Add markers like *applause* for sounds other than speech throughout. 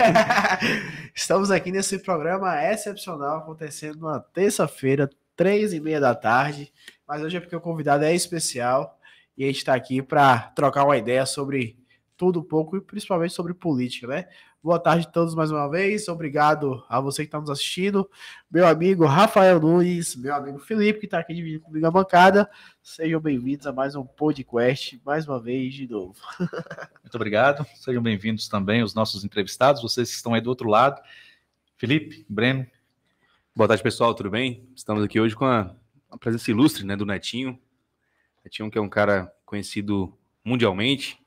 *laughs* Estamos aqui nesse programa excepcional acontecendo na terça-feira, três e meia da tarde. Mas hoje é porque o convidado é especial e a gente está aqui para trocar uma ideia sobre tudo um pouco e principalmente sobre política, né? Boa tarde a todos mais uma vez. Obrigado a você que está nos assistindo. Meu amigo Rafael Nunes, meu amigo Felipe, que está aqui dividindo comigo a bancada. Sejam bem-vindos a mais um podcast, mais uma vez de novo. *laughs* Muito obrigado. Sejam bem-vindos também os nossos entrevistados, vocês que estão aí do outro lado. Felipe, Breno. Boa tarde, pessoal. Tudo bem? Estamos aqui hoje com a, a presença ilustre né, do Netinho. Netinho, que é um cara conhecido mundialmente,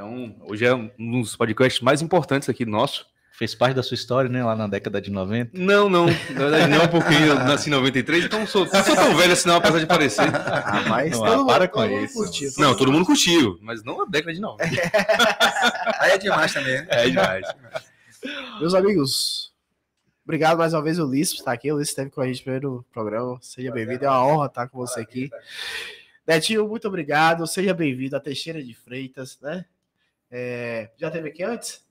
então, hoje é um dos podcasts mais importantes aqui nosso. Fez parte da sua história, né? Lá na década de 90. Não, não. Na verdade, não, porque eu nasci em 93, então sou, não sou tão *laughs* velho assim, não, apesar de parecer. Ah, mas não, todo para mundo, com todo isso. Curtiu, não, todo mundo curtiu, mas não na década de 90. *laughs* Aí é demais também. Né? É demais. Meus amigos, Obrigado mais uma vez, Ulisses, por estar aqui. Ulisses esteve com a gente no primeiro programa. Seja bem-vindo, é uma honra estar com você aqui. Netinho, muito obrigado. Seja bem-vindo à Teixeira de Freitas, né? É, já teve aqui antes?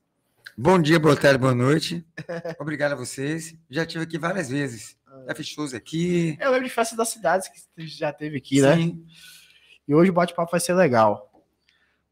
Bom dia, boa tarde, boa noite. *laughs* Obrigado a vocês. Já tive aqui várias vezes. Já fiz shows aqui. É, eu lembro de festas das cidades que já teve aqui, né? Sim. né? E hoje o bate-papo vai ser legal.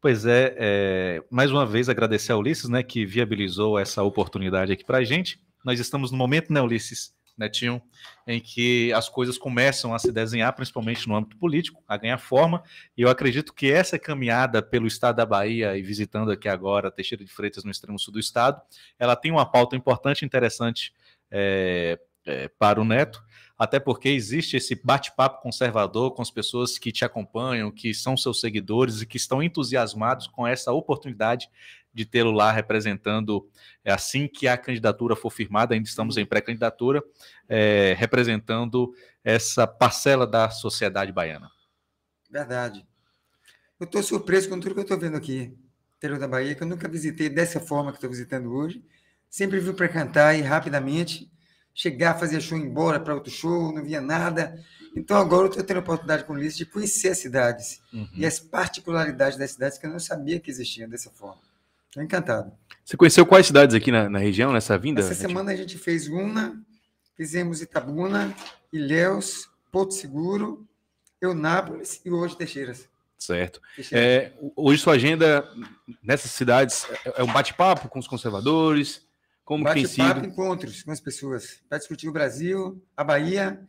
Pois é, é, mais uma vez agradecer a Ulisses, né, que viabilizou essa oportunidade aqui para a gente. Nós estamos no momento, né, Ulisses, Netinho, né, em que as coisas começam a se desenhar, principalmente no âmbito político, a ganhar forma. E eu acredito que essa caminhada pelo estado da Bahia e visitando aqui agora Teixeira de Freitas no extremo sul do estado, ela tem uma pauta importante e interessante é, é, para o Neto, até porque existe esse bate-papo conservador com as pessoas que te acompanham, que são seus seguidores e que estão entusiasmados com essa oportunidade de tê-lo lá representando, é, assim que a candidatura for firmada, ainda estamos em pré-candidatura, é, representando essa parcela da sociedade baiana. Verdade. Eu estou surpreso com tudo que eu estou vendo aqui, interior da Bahia, que eu nunca visitei dessa forma que estou visitando hoje. Sempre vim para cantar e rapidamente chegar, fazer show, ir embora para outro show, não via nada. Então agora eu estou tendo a oportunidade com o Ulisses de conhecer as cidades uhum. e as particularidades das cidades que eu não sabia que existiam dessa forma. Estou encantado. Você conheceu quais cidades aqui na, na região, nessa vinda? Essa semana a gente fez Una, fizemos Itabuna, Ilhéus, Porto Seguro, Eunápolis e hoje Teixeiras. Certo. É, hoje sua agenda nessas cidades é, é um bate-papo com os conservadores, como Bate tem sido? encontros com as pessoas, para tá discutir o Brasil, a Bahia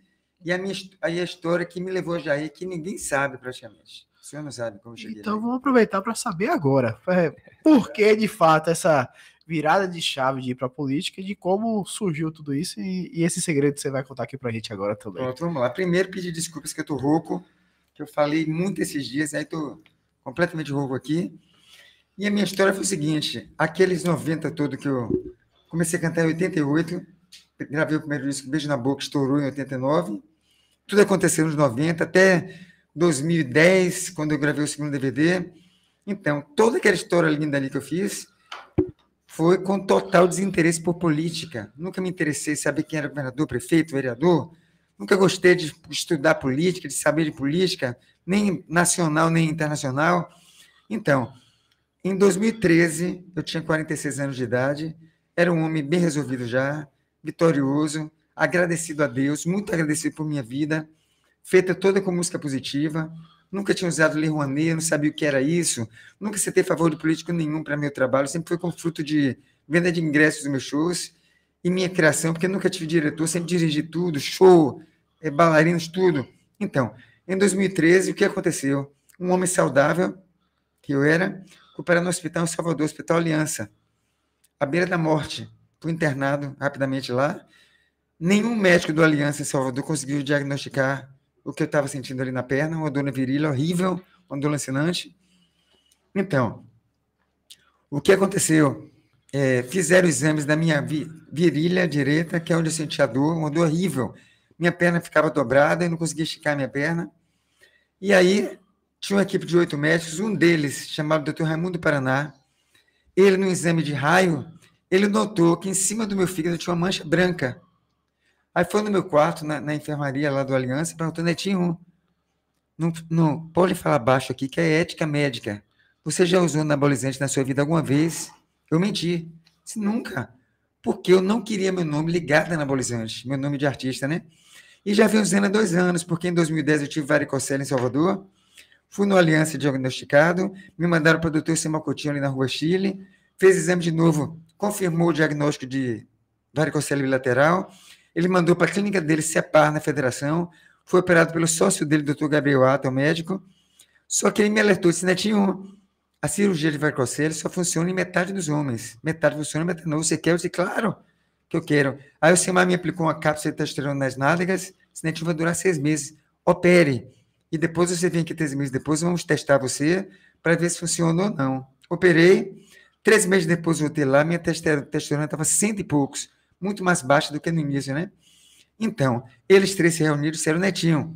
e a minha a história que me levou a Jair, que ninguém sabe praticamente. O senhor não sabe como eu cheguei. Então, vamos aproveitar para saber agora. É, por que, de fato, essa virada de chave de ir para a política e de como surgiu tudo isso e, e, esse segredo que você vai contar aqui para a gente agora também. Pronto, vamos lá. Primeiro, pedir desculpas que eu estou rouco, que eu falei muito esses dias, aí estou completamente rouco aqui. E a minha história foi o seguinte, aqueles 90 todo que eu Comecei a cantar em 88, gravei o primeiro disco Beijo na Boca, estourou em 89. Tudo aconteceu nos 90, até 2010, quando eu gravei o segundo DVD. Então, toda aquela história linda ali que eu fiz foi com total desinteresse por política. Nunca me interessei em saber quem era governador, prefeito, vereador. Nunca gostei de estudar política, de saber de política, nem nacional, nem internacional. Então, em 2013, eu tinha 46 anos de idade, era um homem bem resolvido já, vitorioso, agradecido a Deus, muito agradecido por minha vida, feita toda com música positiva. Nunca tinha usado Lei Rouanet, não sabia o que era isso. Nunca citei favor de político nenhum para meu trabalho. Sempre foi com fruto de venda de ingressos dos meus shows e minha criação, porque nunca tive diretor, sempre dirigi tudo, show, eh, bailarinos, tudo. Então, em 2013, o que aconteceu? Um homem saudável, que eu era, foi parar no hospital em Salvador, Hospital Aliança à beira da morte. Fui internado rapidamente lá. Nenhum médico do Aliança em Salvador conseguiu diagnosticar o que eu estava sentindo ali na perna, uma dor na virilha horrível, uma dor lancinante. Então, o que aconteceu? É, fizeram exames da minha vi virilha direita, que é onde eu sentia a dor, uma dor horrível. Minha perna ficava dobrada, e não conseguia esticar minha perna. E aí, tinha uma equipe de oito médicos, um deles, chamado Dr. Raimundo Paraná, ele no exame de raio, ele notou que em cima do meu fígado tinha uma mancha branca. Aí foi no meu quarto, na, na enfermaria lá do Aliança, e perguntou, Netinho, não, não pode falar baixo aqui, que é ética médica. Você já usou anabolizante na sua vida alguma vez? Eu menti. Disse, nunca. Porque eu não queria meu nome ligado a anabolizante, meu nome de artista, né? E já venho usando há dois anos, porque em 2010 eu tive varicocele em Salvador, Fui no Aliança diagnosticado, me mandaram para o doutor Sima Coutinho ali na rua Chile, fez exame de novo, confirmou o diagnóstico de varicocele bilateral, ele mandou para a clínica dele, CEPAR, na federação, foi operado pelo sócio dele, doutor Gabriel o médico, só que ele me alertou, disse, Netinho, a cirurgia de varicocele só funciona em metade dos homens, metade funciona, metade não, você quer? Eu disse, claro que eu quero. Aí o Simar me aplicou uma cápsula de testosterona nas nádegas, disse, Netinho, vai durar seis meses, opere e depois você vem aqui três meses depois, vamos testar você para ver se funciona ou não. Operei, três meses depois voltei lá, minha testosterona estava cento e poucos, muito mais baixa do que no início, né? Então, eles três se reuniram e disseram, Netinho,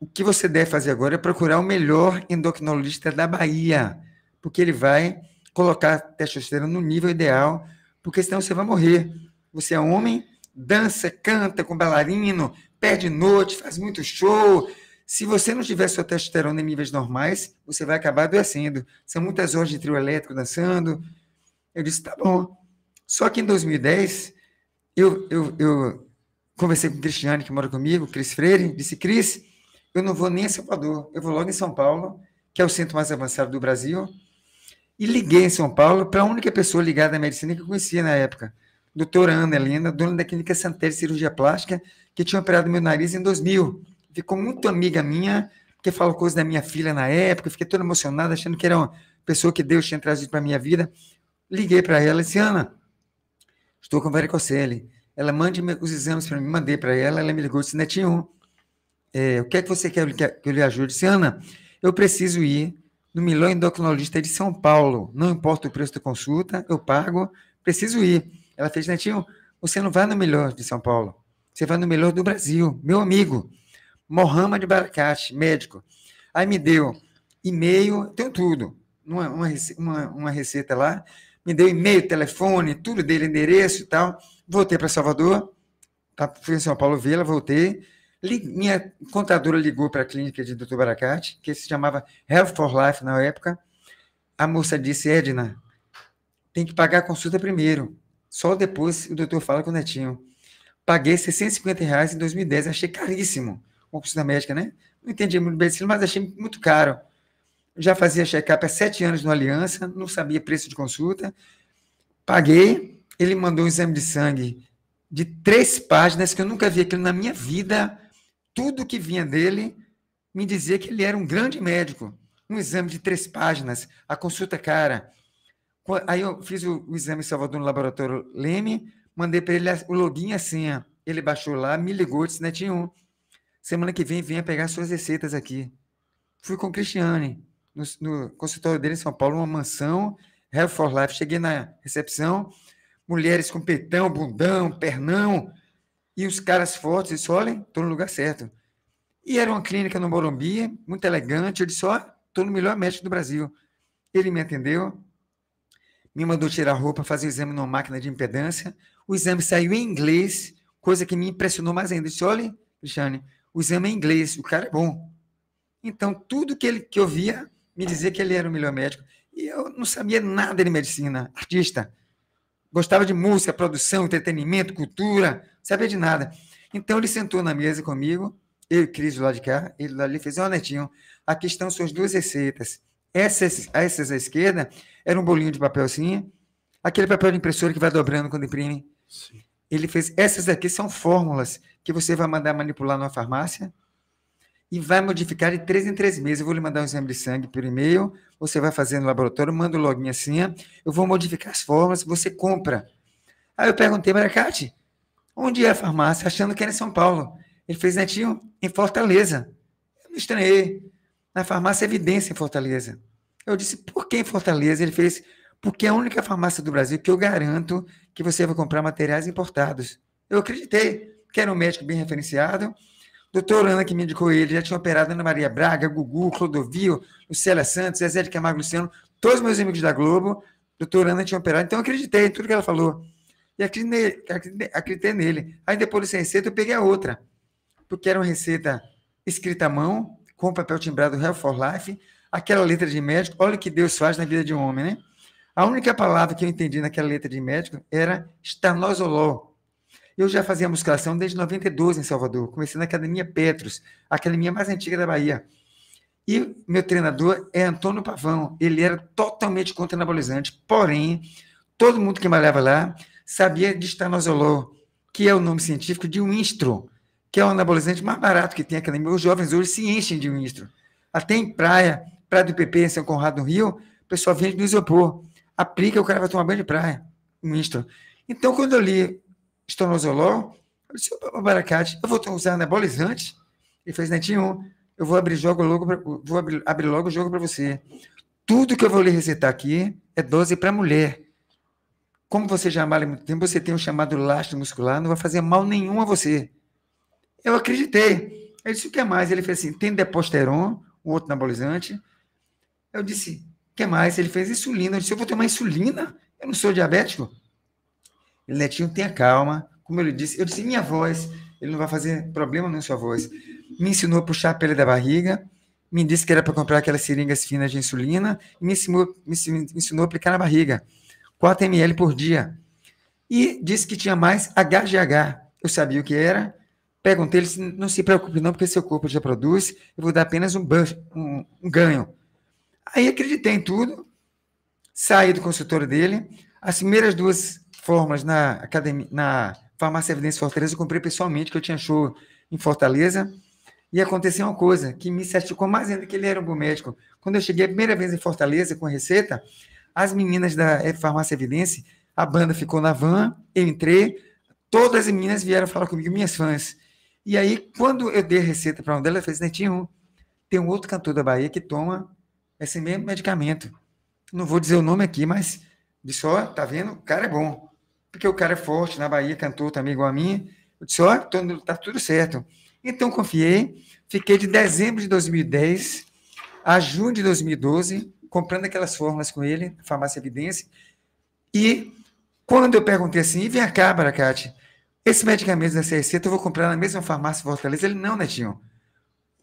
o que você deve fazer agora é procurar o melhor endocrinologista da Bahia, porque ele vai colocar a testosterona no nível ideal, porque senão você vai morrer. Você é homem, dança, canta com bailarino, perde noite, faz muito show. Se você não tiver sua testosterona em níveis normais, você vai acabar adoecendo. São muitas horas de trio elétrico dançando. Eu disse, tá bom. Só que em 2010, eu, eu, eu conversei com o Cristiane, que mora comigo, Cris Freire, disse, Cris, eu não vou nem em Salvador, eu vou logo em São Paulo, que é o centro mais avançado do Brasil, e liguei em São Paulo para a única pessoa ligada à medicina que eu conhecia na época, doutora Ana Helena, dona da clínica de Cirurgia Plástica, que tinha operado meu nariz em 2000. Ficou muito amiga minha, que falou coisas da minha filha na época, fiquei toda emocionada, achando que era uma pessoa que Deus tinha trazido para minha vida. Liguei para ela e disse, Ana, estou com varicocele. Ela mande os exames para mim, mandei para ela, ela me ligou e disse, Netinho, é, o que é que você quer que eu lhe ajude? disse, Ana, eu preciso ir no melhor endocrinologista de São Paulo, não importa o preço da consulta, eu pago, preciso ir. Ela fez, Netinho, você não vai no melhor de São Paulo, você vai no melhor do Brasil. Meu amigo, Mohamed Barakat, médico. Aí me deu e-mail, tem tudo. Uma, uma, uma receita lá. Me deu e-mail, telefone, tudo dele, endereço e tal. Voltei para Salvador. Tá, fui em São Paulo Vila, voltei. Minha contadora ligou para a clínica de Dr. Barakat, que se chamava Health for Life na época. A moça disse, Edna, tem que pagar a consulta primeiro. Só depois o doutor fala com o netinho. Paguei 650 reais em 2010, achei caríssimo. Uma consulta médica, né? Não entendi muito bem isso, mas achei muito caro. Já fazia check-up há sete anos no Aliança, não sabia preço de consulta. Paguei, ele mandou um exame de sangue de três páginas, que eu nunca vi aquilo na minha vida. Tudo que vinha dele me dizia que ele era um grande médico. Um exame de três páginas, a consulta cara. Aí eu fiz o, o exame em Salvador no laboratório Leme, Mandei para ele o login e a senha. Ele baixou lá, me ligou, disse, Netinho, semana que vem venha pegar suas receitas aqui. Fui com o Cristiane, no, no consultório dele em São Paulo, uma mansão, Health for Life. Cheguei na recepção, mulheres com peitão, bundão, pernão, e os caras fortes, disse, olha, estou no lugar certo. E era uma clínica no Morumbi, muito elegante, eu disse, ó, estou no melhor médico do Brasil. Ele me atendeu, me mandou tirar a roupa, fazer o exame numa máquina de impedância, o exame saiu em inglês, coisa que me impressionou mais ainda. Eu disse, olha, Cristiane, o exame é em inglês, o cara é bom. Então, tudo que, ele, que eu via me dizia que ele era o melhor médico. E eu não sabia nada de medicina, artista. Gostava de música, produção, entretenimento, cultura, sabia de nada. Então, ele sentou na mesa comigo, eu e Cris do lado de cá, ele ali fez, ó, oh, Netinho, aqui estão suas duas receitas. Essas, essas à esquerda, era um bolinho de papel assim, aquele papel de impressora que vai dobrando quando imprime. Sim. Ele fez. Essas aqui são fórmulas que você vai mandar manipular numa farmácia e vai modificar de três em três meses. Eu vou lhe mandar um exame de sangue por e-mail, você vai fazer no laboratório, manda o login assim, eu vou modificar as fórmulas, você compra. Aí eu perguntei, Maracate, onde é a farmácia? Achando que era em São Paulo. Ele fez, Netinho, né, em Fortaleza. Eu me estranhei. Na farmácia é Evidência, em Fortaleza. Eu disse, por que em Fortaleza? Ele fez, porque é a única farmácia do Brasil que eu garanto que você vai comprar materiais importados. Eu acreditei que era um médico bem referenciado. Doutor Ana, que me indicou ele, já tinha operado Ana Maria Braga, Gugu, Clodovil, Lucélia Santos, Zezé de Camargo Luciano, todos meus amigos da Globo. Doutor Ana tinha operado, então eu acreditei em tudo que ela falou. E acreditei, nele. Aí depois dessa receita eu peguei a outra, porque era uma receita escrita à mão, com papel timbrado Real for Life, aquela letra de médico, olha o que Deus faz na vida de um homem, né? A única palavra que eu entendi naquela letra de médico era estanozolol. Eu já fazia musculação desde 92 em Salvador. Comecei na Academia Petros, a academia mais antiga da Bahia. E meu treinador é Antônio Pavão. Ele era totalmente contra anabolizante. Porém, todo mundo que malhava lá sabia de estanozolol, que é o nome científico de um Winstro, que é o anabolizante mais barato que tem na academia. Os jovens hoje se enchem de Winstro. Até em praia, Praia do PP, em São Conrado do Rio, o pessoal vende no isopor aplica, o cara vai tomar banho de praia, misto. Então, quando eu li Estonozolol, eu disse, o Baracate, eu vou usar anabolizante? Ele fez, Netinho, eu vou abrir, jogo logo pra, vou abrir, abrir logo o jogo para você. Tudo que eu vou lhe recitar aqui é dose para mulher. Como você já malha muito tempo, você tem um chamado lastro muscular, não vai fazer mal nenhum a você. Eu acreditei. Ele disse, o que é mais? Ele fez assim, tem deposteron, um outro anabolizante. Eu disse, que mais? Ele fez insulina. Eu disse, eu vou tomar insulina? Eu não sou diabético? Ele, Netinho, tenha calma. Como ele disse, eu disse, minha voz, ele não vai fazer problema na sua voz. Me ensinou a puxar a pele da barriga, me disse que era para comprar aquelas seringas finas de insulina, e me ensinou, me ensinou a aplicar na barriga, 4 ml por dia. E disse que tinha mais HGH. Eu sabia o que era, perguntei, ele disse, não se preocupe não, porque seu corpo já produz, eu vou dar apenas um, um, um ganho. Aí acreditei em tudo, saí do consultório dele. As primeiras duas formas na academia, na farmácia Evidência Fortaleza, eu comprei pessoalmente, que eu tinha show em Fortaleza. E aconteceu uma coisa que me certificou mais ainda que ele era um bom médico. Quando eu cheguei a primeira vez em Fortaleza com receita, as meninas da eh, Farmácia Evidência, a banda ficou na van, eu entrei, todas as meninas vieram falar comigo, minhas fãs. E aí, quando eu dei a receita para uma delas, ela assim, tinha Netinho, tem um outro cantor da Bahia que toma esse é mesmo medicamento. Não vou dizer o nome aqui, mas disse, só tá vendo? O cara é bom. Porque o cara é forte, na Bahia cantou também igual a mim Eu disse, ó, tá tudo certo. Então confiei, fiquei de dezembro de 2010 a junho de 2012, comprando aquelas fórmulas com ele, farmácia evidência, e quando eu perguntei assim, vem cá, Baracate, esse medicamento da receita eu vou comprar na mesma farmácia Fortaleza? Ele, não, Netinho,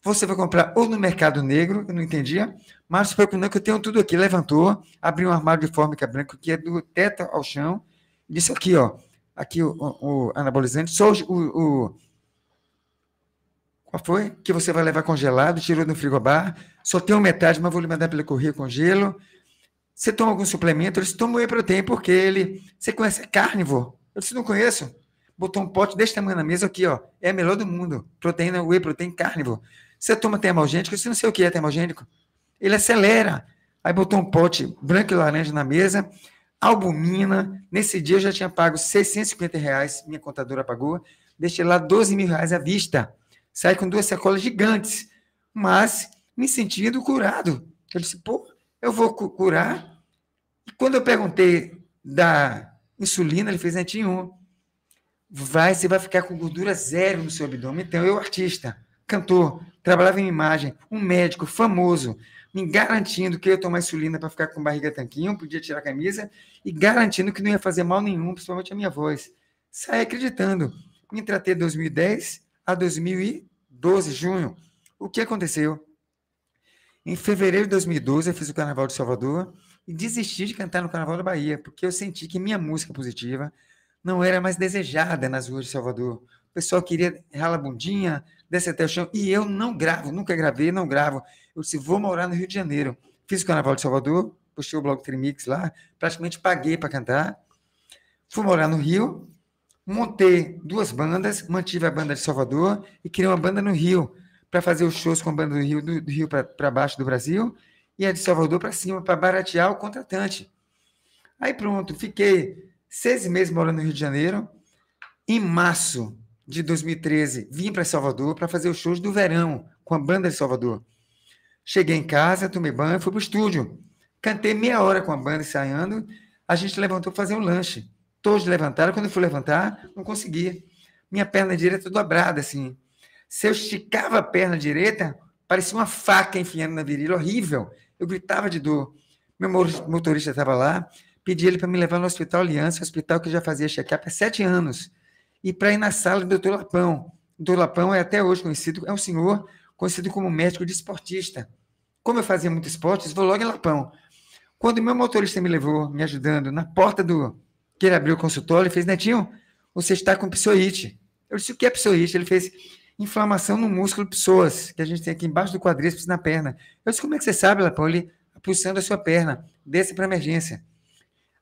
você vai comprar ou no mercado negro, eu não entendia, mas foi não que eu tenho tudo aqui. Levantou, abriu um armário de fórmica branca, que é do teto ao chão. Disse aqui, ó. Aqui o, o, anabolizante, só o, o, Qual foi? Que você vai levar congelado, tirou do frigobar. Só tenho metade, mas vou lhe mandar pelo correio gelo. Você toma algum suplemento? disse, toma whey protein, porque ele. Você conhece é carnívoro? Eu disse, não conheço. Botou um pote deste tamanho na mesa aqui, ó. É a melhor do mundo. Proteína, whey protein carnívoro. Você toma termogênico, você não sei o que é termogênico. Ele acelera. Aí botou um pote branco e laranja na mesa, albumina. Nesse dia eu já tinha pago 650 reais, minha contadora pagou. Deixei lá 12 mil reais à vista. Saí com duas sacolas gigantes, mas me sentindo curado. Eu disse, pô, eu vou curar. E quando eu perguntei da insulina, ele fez anti Vai, você vai ficar com gordura zero no seu abdômen. Então, eu, artista, cantor, trabalhava em imagem, um médico famoso, me garantindo que eu ia tomar insulina para ficar com barriga tanquinho, podia tirar a camisa, e garantindo que não ia fazer mal nenhum, principalmente a minha voz. Saí acreditando. Me tratei de 2010 a 2012, junho. O que aconteceu? Em fevereiro de 2012, eu fiz o Carnaval de Salvador e desisti de cantar no Carnaval da Bahia, porque eu senti que minha música positiva não era mais desejada nas ruas de Salvador. O pessoal queria ralar bundinha, desce até o chão. E eu não gravo, nunca gravei, não gravo. Eu disse, vou morar no Rio de Janeiro. Fiz o Carnaval de Salvador, postei o blog Trimix lá, praticamente paguei para cantar. Fui morar no Rio, montei duas bandas, mantive a banda de Salvador e criei uma banda no Rio, para fazer os shows com a banda do Rio, do, do Rio para baixo do Brasil e a de Salvador para cima, para baratear o contratante. Aí pronto, fiquei seis meses morando no Rio de Janeiro. Em março de 2013, vim para Salvador para fazer os shows do verão com a banda de Salvador. Cheguei em casa, tomei banho, fui para o estúdio. Cantei meia hora com a banda ensaiando. A gente levantou para fazer um lanche. Todos levantaram. Quando eu fui levantar, não conseguia. Minha perna direita dobrada, assim. Se eu esticava a perna direita, parecia uma faca enfiando na virilha, horrível. Eu gritava de dor. Meu motorista estava lá, pedi ele para me levar no Hospital Aliança, hospital que eu já fazia check-up há sete anos e para ir na sala do Dr. Lapão. O Dr. Lapão é até hoje conhecido, é um senhor conhecido como médico de esportista. Como eu fazia muito esportes, vou logo em Lapão. Quando meu motorista me levou, me ajudando, na porta do. que ele abriu o consultório, ele fez: Netinho, você está com psoite. Eu disse: o que é psoite? Ele fez: inflamação no músculo psoas, que a gente tem aqui embaixo do quadríceps na perna. Eu disse: como é que você sabe, Lapão? Ele, a pulsão da sua perna, desce para emergência.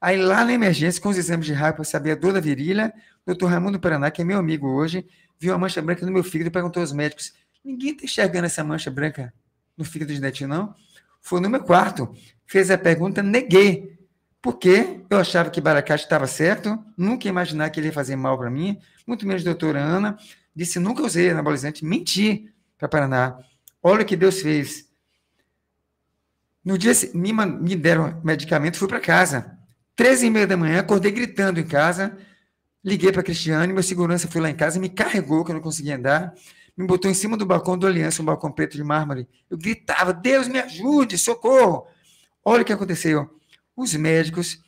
Aí lá na emergência, com os exames de raio para saber a dor da virilha, o doutor Raimundo Paraná, que é meu amigo hoje, viu a mancha branca no meu fígado e perguntou aos médicos, ninguém está enxergando essa mancha branca no fígado de Netinho, não? Foi no meu quarto, fez a pergunta, neguei, porque eu achava que Baracate estava certo, nunca imaginar que ele ia fazer mal para mim, muito menos a doutora Ana, disse, nunca usei anabolizante, menti para Paraná. Olha o que Deus fez. No dia me, me deram medicamento, fui para casa. 13 e meia da manhã, acordei gritando em casa, liguei para Cristiane, meu segurança foi lá em casa, me carregou que eu não conseguia andar, me botou em cima do balcão do Aliança, um balcão preto de mármore. Eu gritava, Deus me ajude, socorro! Olha o que aconteceu. Os médicos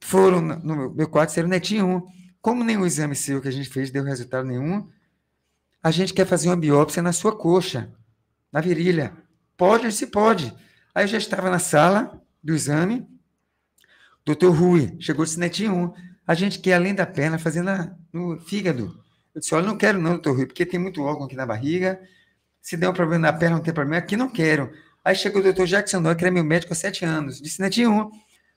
foram no meu quarto, disseram, Netinho, um. como nenhum exame seu que a gente fez deu resultado nenhum, a gente quer fazer uma biópsia na sua coxa, na virilha. Pode se pode? Aí eu já estava na sala do exame, Doutor Rui, chegou o Sinetinho 1. A gente quer além da perna, fazer no fígado. Eu disse, olha, não quero não, doutor Rui, porque tem muito órgão aqui na barriga. Se der um problema na perna, não tem problema. Aqui não quero. Aí chegou o doutor Jackson Noy, que era meu médico há sete anos. Disse, Netinho,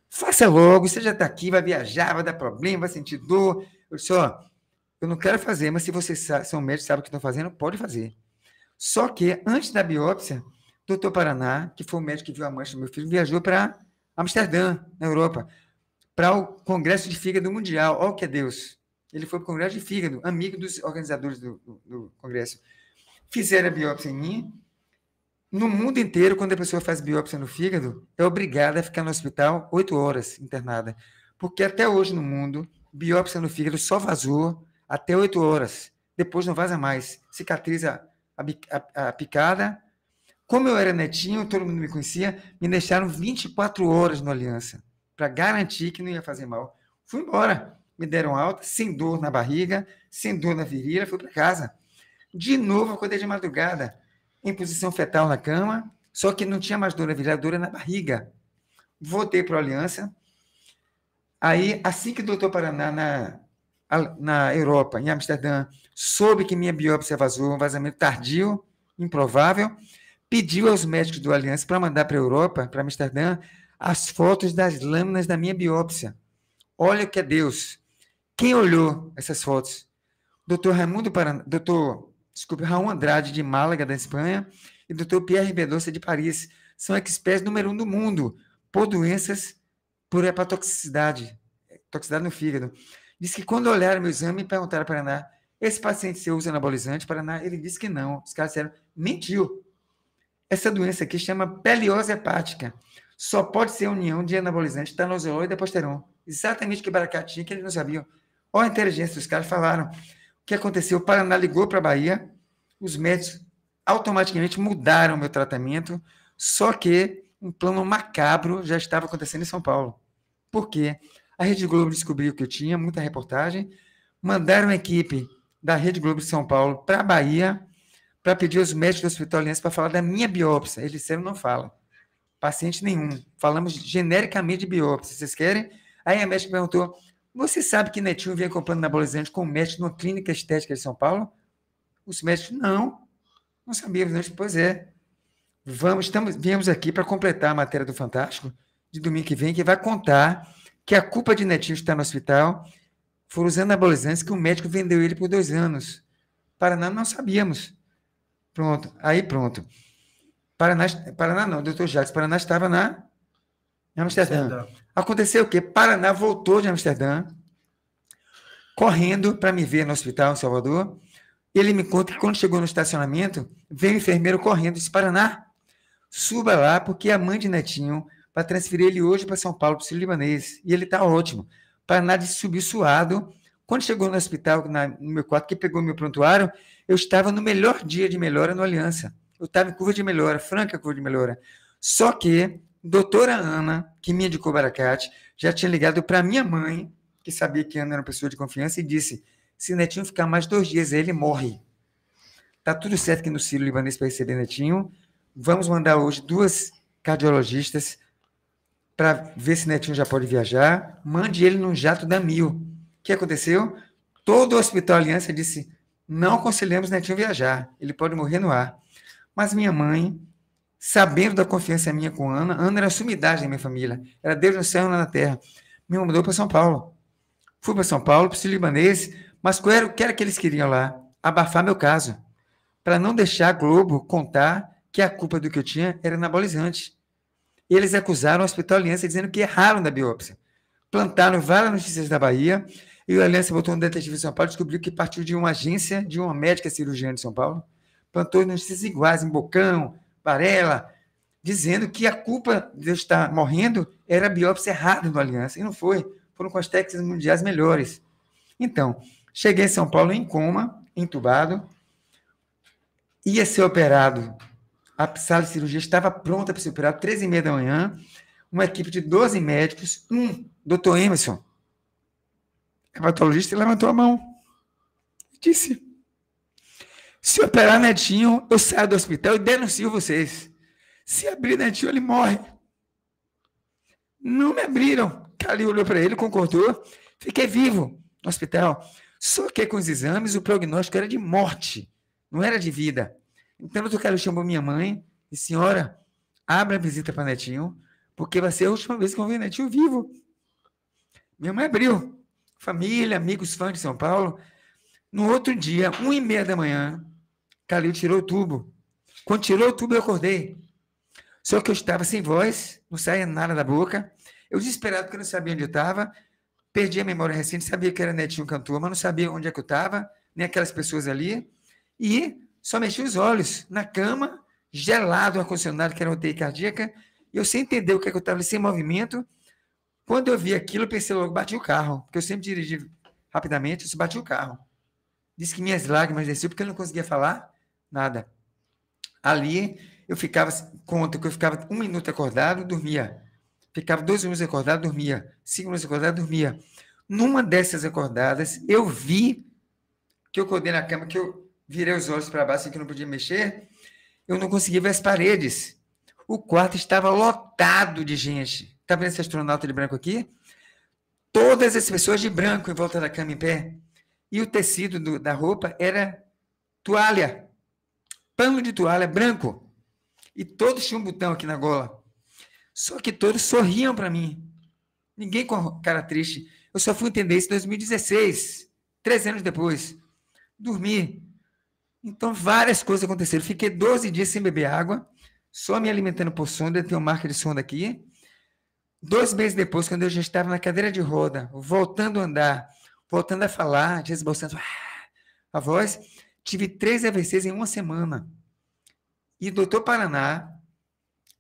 faça logo, você já está aqui, vai viajar, vai dar problema, vai sentir dor. Eu disse, ó, eu não quero fazer, mas se vocês são médicos e sabem o que estão fazendo, pode fazer. Só que, antes da biópsia, o doutor Paraná, que foi o médico que viu a mancha do meu filho, viajou para Amsterdã, na Europa, para o Congresso de Fígado Mundial. Olha o que é Deus. Ele foi para o Congresso de Fígado, amigo dos organizadores do, do, do Congresso. Fizeram a biópsia em mim. No mundo inteiro, quando a pessoa faz biópsia no fígado, é obrigada a ficar no hospital oito horas internada. Porque até hoje no mundo, biópsia no fígado só vazou até oito horas. Depois não vaza mais. Cicatriza a, a, a picada, como eu era netinho, todo mundo me conhecia, me deixaram 24 horas no Aliança, para garantir que não ia fazer mal. Fui embora, me deram alta, sem dor na barriga, sem dor na virilha, fui para casa. De novo, acordei de madrugada, em posição fetal na cama, só que não tinha mais dor na virilha, dor na barriga. Voltei para a Aliança. Aí, assim que o doutor Paraná, na, na Europa, em Amsterdã, soube que minha biópsia vazou, um vazamento tardio, improvável, pediu aos médicos do Aliança para mandar para a Europa, para Amsterdã, as fotos das lâminas da minha biópsia. Olha o que é Deus. Quem olhou essas fotos? Dr. Raimundo Paran... Dr. Desculpe, Raul Andrade de Málaga, da Espanha, e Dr. Pierre Bedossa de Paris. São experts número um do mundo por doenças por hepatotoxicidade, toxicidade no fígado. Diz que quando olharam meu exame e perguntaram para Paraná, esse paciente se usa anabolizante? Paraná, ele disse que não. Os caras disseram, mentiu. Essa doença aqui chama peliose hepática. Só pode ser união de anabolizante, tanozolol e deposteron. Exatamente o que Baracat tinha, que eles não sabiam. Olha a inteligência dos caras, falaram. O que aconteceu? O Paraná ligou para a Bahia, os médicos automaticamente mudaram o meu tratamento, só que um plano macabro já estava acontecendo em São Paulo. Por quê? A Rede Globo descobriu que eu tinha muita reportagem, mandaram a equipe da Rede Globo de São Paulo para a Bahia, para pedir aos médicos do Hospital para falar da minha biópsia. Eles disseram, não fala. Paciente nenhum. Falamos genericamente de biópsia. Vocês querem? Aí a médica perguntou, você sabe que Netinho vem comprando anabolizante com um médico numa clínica estética de São Paulo? Os médicos, não. Não sabíamos. Nós, pois é. Vamos, estamos, viemos aqui para completar a matéria do Fantástico de domingo que vem, que vai contar que a culpa de Netinho estar no hospital foram os anabolizantes que o médico vendeu ele por dois anos. Paraná não sabíamos. Pronto, aí pronto. Paraná, Paraná não, doutor Jacques, Paraná estava na em Amsterdã. Amsterdã. Aconteceu o quê? Paraná voltou de Amsterdã, correndo para me ver no hospital em Salvador. Ele me conta que quando chegou no estacionamento, veio o enfermeiro correndo disse: Paraná, suba lá, porque a mãe de Netinho vai transferir ele hoje para São Paulo, para o libanês. E ele está ótimo. Paraná disse, subiu suado. Quando chegou no hospital, na, no meu quarto, que pegou meu prontuário, eu estava no melhor dia de melhora no Aliança. Eu estava em curva de melhora, franca curva de melhora. Só que doutora Ana, que me indicou Baracate, já tinha ligado para minha mãe, que sabia que Ana era uma pessoa de confiança, e disse: se Netinho ficar mais dois dias, ele morre. Tá tudo certo aqui no Ciro Libanês para receber Netinho. Vamos mandar hoje duas cardiologistas para ver se Netinho já pode viajar. Mande ele num jato da Mil. O que aconteceu? Todo o Hospital Aliança disse: não aconselhamos Netinho viajar, ele pode morrer no ar. Mas minha mãe, sabendo da confiança minha com Ana, Ana era sumidade da minha família, era Deus no céu e na terra, me mandou para São Paulo. Fui para São Paulo, para o libanês, mas o que era que eles queriam lá? Abafar meu caso, para não deixar a Globo contar que a culpa do que eu tinha era anabolizante. Eles acusaram o Hospital Aliança dizendo que erraram da biópsia. Plantaram várias notícias da Bahia e o Aliança botou um detetive em São Paulo e descobriu que partiu de uma agência de uma médica cirurgiã de São Paulo, plantou notícias iguais em Bocão, Varela, dizendo que a culpa de eu estar morrendo era a biópsia errada do Aliança. E não foi. Foram com as técnicas mundiais melhores. Então, cheguei em São Paulo em coma, entubado, ia ser operado. A sala de cirurgia estava pronta para ser operado, 13 e meia da manhã. Uma equipe de 12 médicos, um doutor Emerson, hematologista e levantou a mão. E disse: Se operar netinho, eu saio do hospital e denuncio vocês. Se abrir netinho, ele morre. Não me abriram. Cali olhou para ele, concordou. Fiquei vivo no hospital. Só que com os exames, o prognóstico era de morte, não era de vida. Então, o doutor chamou minha mãe e senhora, abra a visita para netinho, porque vai ser a última vez que eu ver netinho vivo. Minha mãe abriu família, amigos, fãs de São Paulo. No outro dia, um e meia da manhã, Calil tirou o tubo. Quando tirou o tubo, eu acordei. Só que eu estava sem voz, não saía nada da boca. Eu desesperado porque não sabia onde eu estava. Perdi a memória recente, sabia que era Netinho cantor, mas não sabia onde é que eu estava, nem aquelas pessoas ali. E só mexi os olhos na cama, gelado, ar-condicionado, que era UTI cardíaca. E eu sem entender o que, é que eu estava, sem movimento. Quando eu vi aquilo, eu pensei logo, bati o carro, porque eu sempre dirigi rapidamente, eu bati o carro. Disse que minhas lágrimas desceu porque eu não conseguia falar nada. Ali, eu ficava, conta que eu ficava um minuto acordado, dormia. Ficava dois minutos acordado, dormia. Cinco minutos acordado, dormia. Numa dessas acordadas, eu vi que eu acordei na cama, que eu virei os olhos para baixo, assim, que eu não podia mexer. Eu não conseguia ver as paredes. O quarto estava lotado de gente. Tá vendo esse astronauta de branco aqui? Todas as pessoas de branco em volta da cama em pé. E o tecido do, da roupa era toalha. Pano de toalha branco. E todos tinham um botão aqui na gola. Só que todos sorriam para mim. Ninguém com cara triste. Eu só fui entender isso em 2016, três anos depois. Dormi. Então, várias coisas aconteceram. Fiquei 12 dias sem beber água, só me alimentando por sonda. Tem uma marca de sonda aqui. Dois meses depois, quando eu já estava na cadeira de roda, voltando a andar, voltando a falar, desbolsando ah, a voz, tive três AVCs em uma semana. E o doutor Paraná,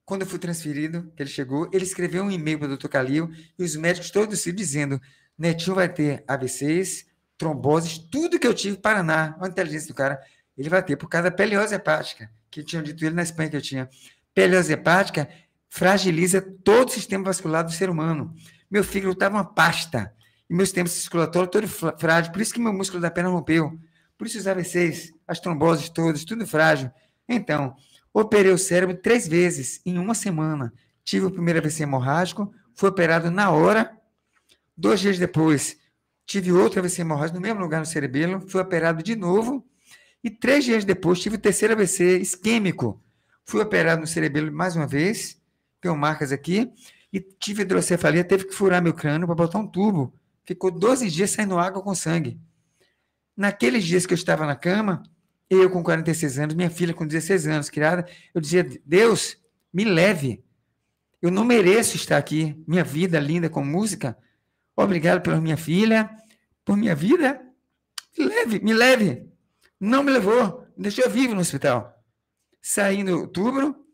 quando eu fui transferido, ele chegou, ele escreveu um e-mail para o doutor Calil e os médicos todos se dizendo: Netinho vai ter AVCs, tromboses, tudo que eu tive, Paraná, a inteligência do cara, ele vai ter por causa da peliose hepática, que tinham dito ele na Espanha que eu tinha. Peliose hepática fragiliza todo o sistema vascular do ser humano. Meu fígado estava tá uma pasta, e meu sistema circulatório todo frágil, por isso que meu músculo da perna rompeu, por isso os AVCs, as tromboses todas, tudo frágil. Então, operei o cérebro três vezes em uma semana. Tive o primeiro AVC hemorrágico, fui operado na hora. Dois dias depois, tive outro AVC hemorrágico no mesmo lugar no cerebelo, fui operado de novo. E três dias depois, tive o terceiro AVC isquêmico. Fui operado no cerebelo mais uma vez tenho marcas aqui, e tive hidrocefalia, teve que furar meu crânio para botar um tubo. Ficou 12 dias saindo água com sangue. Naqueles dias que eu estava na cama, eu com 46 anos, minha filha com 16 anos, criada, eu dizia: Deus, me leve. Eu não mereço estar aqui. Minha vida linda com música. Obrigado pela minha filha, por minha vida. Me leve, me leve. Não me levou. Deixou vivo no hospital. Saí no outubro,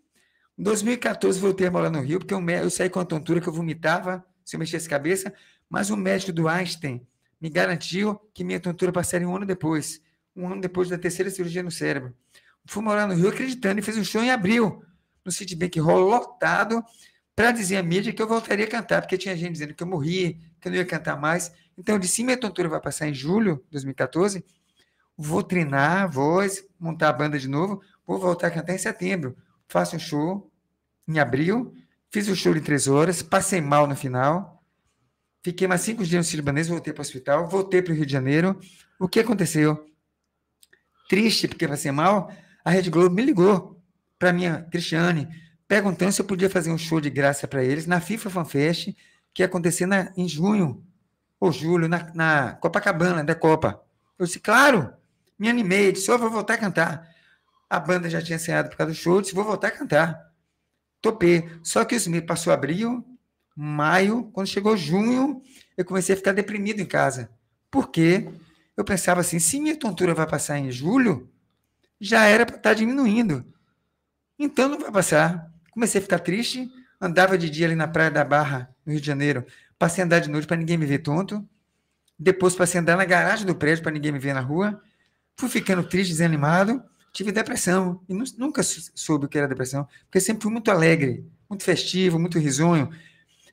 em 2014, voltei a morar no Rio, porque eu saí com a tontura que eu vomitava se eu mexesse cabeça, mas o médico do Einstein me garantiu que minha tontura passaria um ano depois, um ano depois da terceira cirurgia no cérebro. Fui morar no Rio acreditando e fez um show em abril, no Citibank Hall, lotado, para dizer à mídia que eu voltaria a cantar, porque tinha gente dizendo que eu morri, que eu não ia cantar mais. Então de disse, se minha tontura vai passar em julho de 2014, vou treinar a voz, montar a banda de novo, vou voltar a cantar em setembro faço um show em abril, fiz o show em três horas, passei mal no final, fiquei mais cinco dias no Sírio-Libanês, voltei para o hospital, voltei para o Rio de Janeiro. O que aconteceu? Triste, porque passei mal, a Rede Globo me ligou para minha Cristiane, perguntando se eu podia fazer um show de graça para eles na FIFA FanFest, que ia acontecer na, em junho ou julho, na, na Copacabana da Copa. Eu disse, claro, me animei, disse, eu vou voltar a cantar a banda já tinha ensaiado por causa do show, disse, vou voltar a cantar. Topei. Só que isso me passou abril, maio, quando chegou junho, eu comecei a ficar deprimido em casa. Porque eu pensava assim, se minha tontura vai passar em julho, já era para tá estar diminuindo. Então não vai passar. Comecei a ficar triste, andava de dia ali na praia da Barra, no Rio de Janeiro. Passei a andar de noite para ninguém me ver tonto. Depois passei a andar na garagem do prédio para ninguém me ver na rua. Fui ficando triste, desanimado tive depressão e nunca soube o que era depressão, porque sempre fui muito alegre, muito festivo, muito risonho.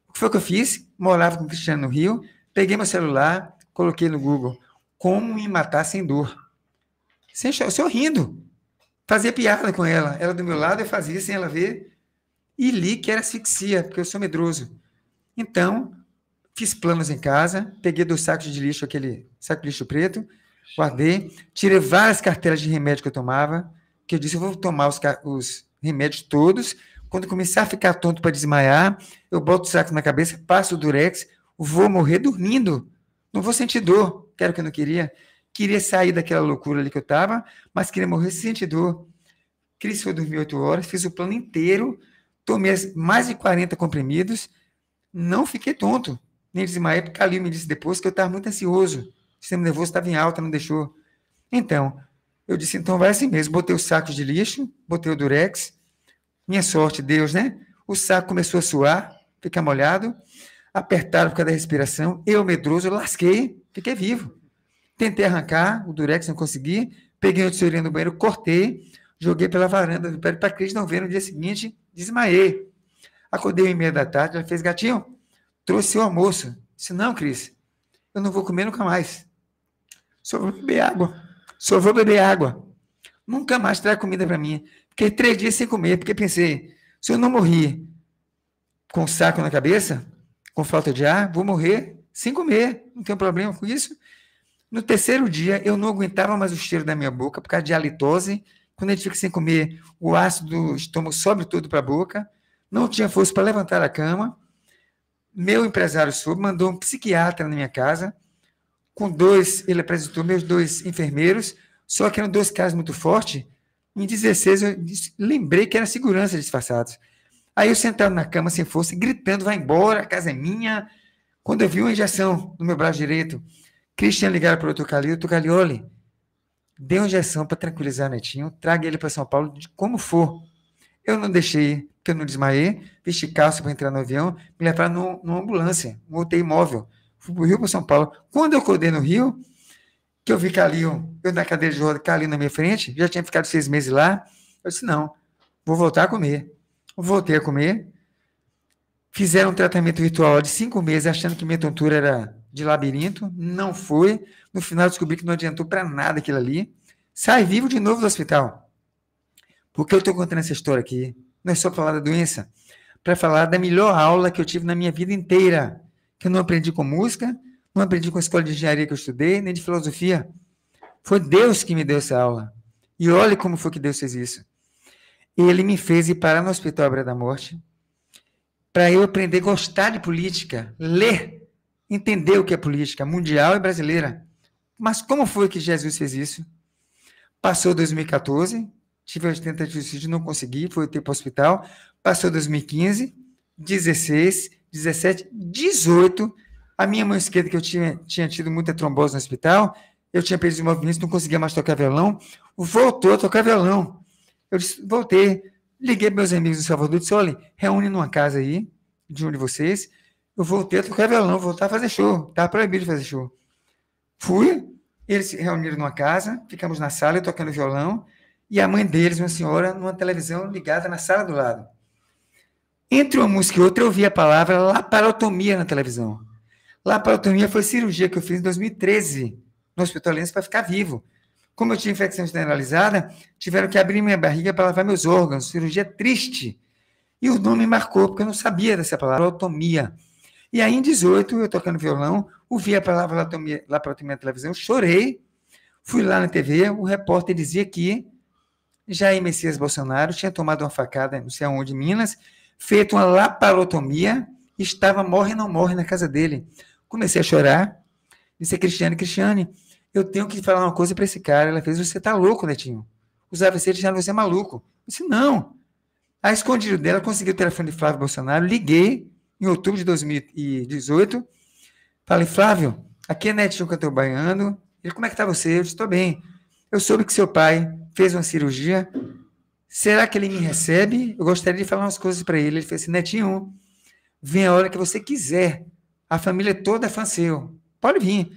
O que foi que eu fiz? Morava com o Cristiano no Rio, peguei meu celular, coloquei no Google como me matar sem dor. Sem sorrindo. Fazia piada com ela. Ela do meu lado, eu fazia sem ela ver. E li que era asfixia, porque eu sou medroso. Então, fiz planos em casa, peguei do saco de lixo, aquele saco de lixo preto, Guardei, tirei várias carteiras de remédio que eu tomava, que eu disse, eu vou tomar os, os remédios todos. Quando começar a ficar tonto para desmaiar, eu boto o saco na cabeça, passo o durex, vou morrer dormindo. Não vou sentir dor, quero que eu não queria. Queria sair daquela loucura ali que eu estava, mas queria morrer sem sentir dor. Cris foi dormir oito horas, fiz o plano inteiro, tomei mais de 40 comprimidos, não fiquei tonto, nem desmaiei, porque Calil me disse depois que eu estava muito ansioso. O sistema nervoso estava em alta, não deixou. Então, eu disse, então vai assim mesmo. Botei os sacos de lixo, botei o durex. Minha sorte, Deus, né? O saco começou a suar, ficar molhado. Apertaram por causa da respiração. Eu, medroso, eu lasquei, fiquei vivo. Tentei arrancar o durex, não consegui. Peguei o tesourinho do banheiro, cortei. Joguei pela varanda do prédio para Cris não ver. No dia seguinte, desmaiei. Acordei em meia da tarde, ela fez gatinho. Trouxe o almoço. Disse, não, Cris, eu não vou comer nunca mais. Só vou beber água. Só vou beber água. Nunca mais traga comida para mim. Fiquei três dias sem comer, porque pensei, se eu não morrer com saco na cabeça, com falta de ar, vou morrer sem comer. Não tem problema com isso. No terceiro dia, eu não aguentava mais o cheiro da minha boca por causa de halitose. Quando a gente fica sem comer, o ácido do estômago sobe tudo para a boca. Não tinha força para levantar a cama. Meu empresário soube, mandou um psiquiatra na minha casa com dois, ele apresentou meus dois enfermeiros, só que eram dois casos muito fortes. Em 16, eu lembrei que era segurança disfarçados. Aí eu sentado na cama sem força, gritando: vai embora, a casa é minha. Quando eu vi uma injeção no meu braço direito, Cristian ligaram para o doutor Calil, doutor Calioli, dê uma injeção para tranquilizar o netinho, traga ele para São Paulo, de como for. Eu não deixei, porque eu não desmaiei, vesti calça para entrar no avião, me levaram numa ambulância, um UTI móvel fui para o Rio, para São Paulo. Quando eu acordei no Rio, que eu vi Calil, eu na cadeira de roda, Calil na minha frente, já tinha ficado seis meses lá, eu disse, não, vou voltar a comer. voltei a comer, fizeram um tratamento virtual de cinco meses, achando que minha tontura era de labirinto, não foi, no final descobri que não adiantou para nada aquilo ali, sai vivo de novo do hospital. Por que eu estou contando essa história aqui? Não é só para falar da doença, para falar da melhor aula que eu tive na minha vida inteira que eu não aprendi com música, não aprendi com a escola de engenharia que eu estudei, nem de filosofia. Foi Deus que me deu essa aula. E olhe como foi que Deus fez isso. Ele me fez ir parar no Hospital Abra da Morte para eu aprender a gostar de política, ler, entender o que é política mundial e brasileira. Mas como foi que Jesus fez isso? Passou 2014, tive as tentativas de suicídio, não consegui, foi o tempo hospital. Passou 2015, 16, 17, 18. A minha mão esquerda, que eu tinha, tinha tido muita trombose no hospital, eu tinha perdido os movimentos, não conseguia mais tocar violão. Voltou a tocar violão. Eu disse, voltei, liguei para meus amigos do Salvador e disse: olhem, reúne numa casa aí, de um de vocês. Eu voltei a tocar violão, voltar a fazer show. Estava tá proibido de fazer show. Fui, eles se reuniram numa casa, ficamos na sala, tocando violão, e a mãe deles, uma senhora, numa televisão ligada na sala do lado. Entre uma música e outra, eu ouvi a palavra laparotomia na televisão. Laparotomia foi cirurgia que eu fiz em 2013 no Hospital Aliança para ficar vivo. Como eu tinha infecção generalizada, tiveram que abrir minha barriga para lavar meus órgãos. Cirurgia triste. E o nome marcou, porque eu não sabia dessa palavra, laparotomia. E aí, em 18, eu tocando violão, ouvi a palavra laparotomia, laparotomia na televisão, chorei, fui lá na TV, o repórter dizia que Jair Messias Bolsonaro tinha tomado uma facada, não sei aonde, em Minas, feito uma laparotomia, estava morre não morre na casa dele. Comecei a chorar, disse a Cristiane, Cristiane, eu tenho que falar uma coisa para esse cara. Ela fez, você está louco, Netinho. Os AVC disseram, você é maluco. Eu disse, não. A escondida dela, consegui o telefone de Flávio Bolsonaro, liguei em outubro de 2018, falei, Flávio, aqui é Netinho estou Baiano. Ele, como é que tá você? Eu disse, estou bem. Eu soube que seu pai fez uma cirurgia Será que ele me recebe? Eu gostaria de falar umas coisas para ele. Ele fez assim: Netinho, vem a hora que você quiser. A família toda é fã seu. Pode vir.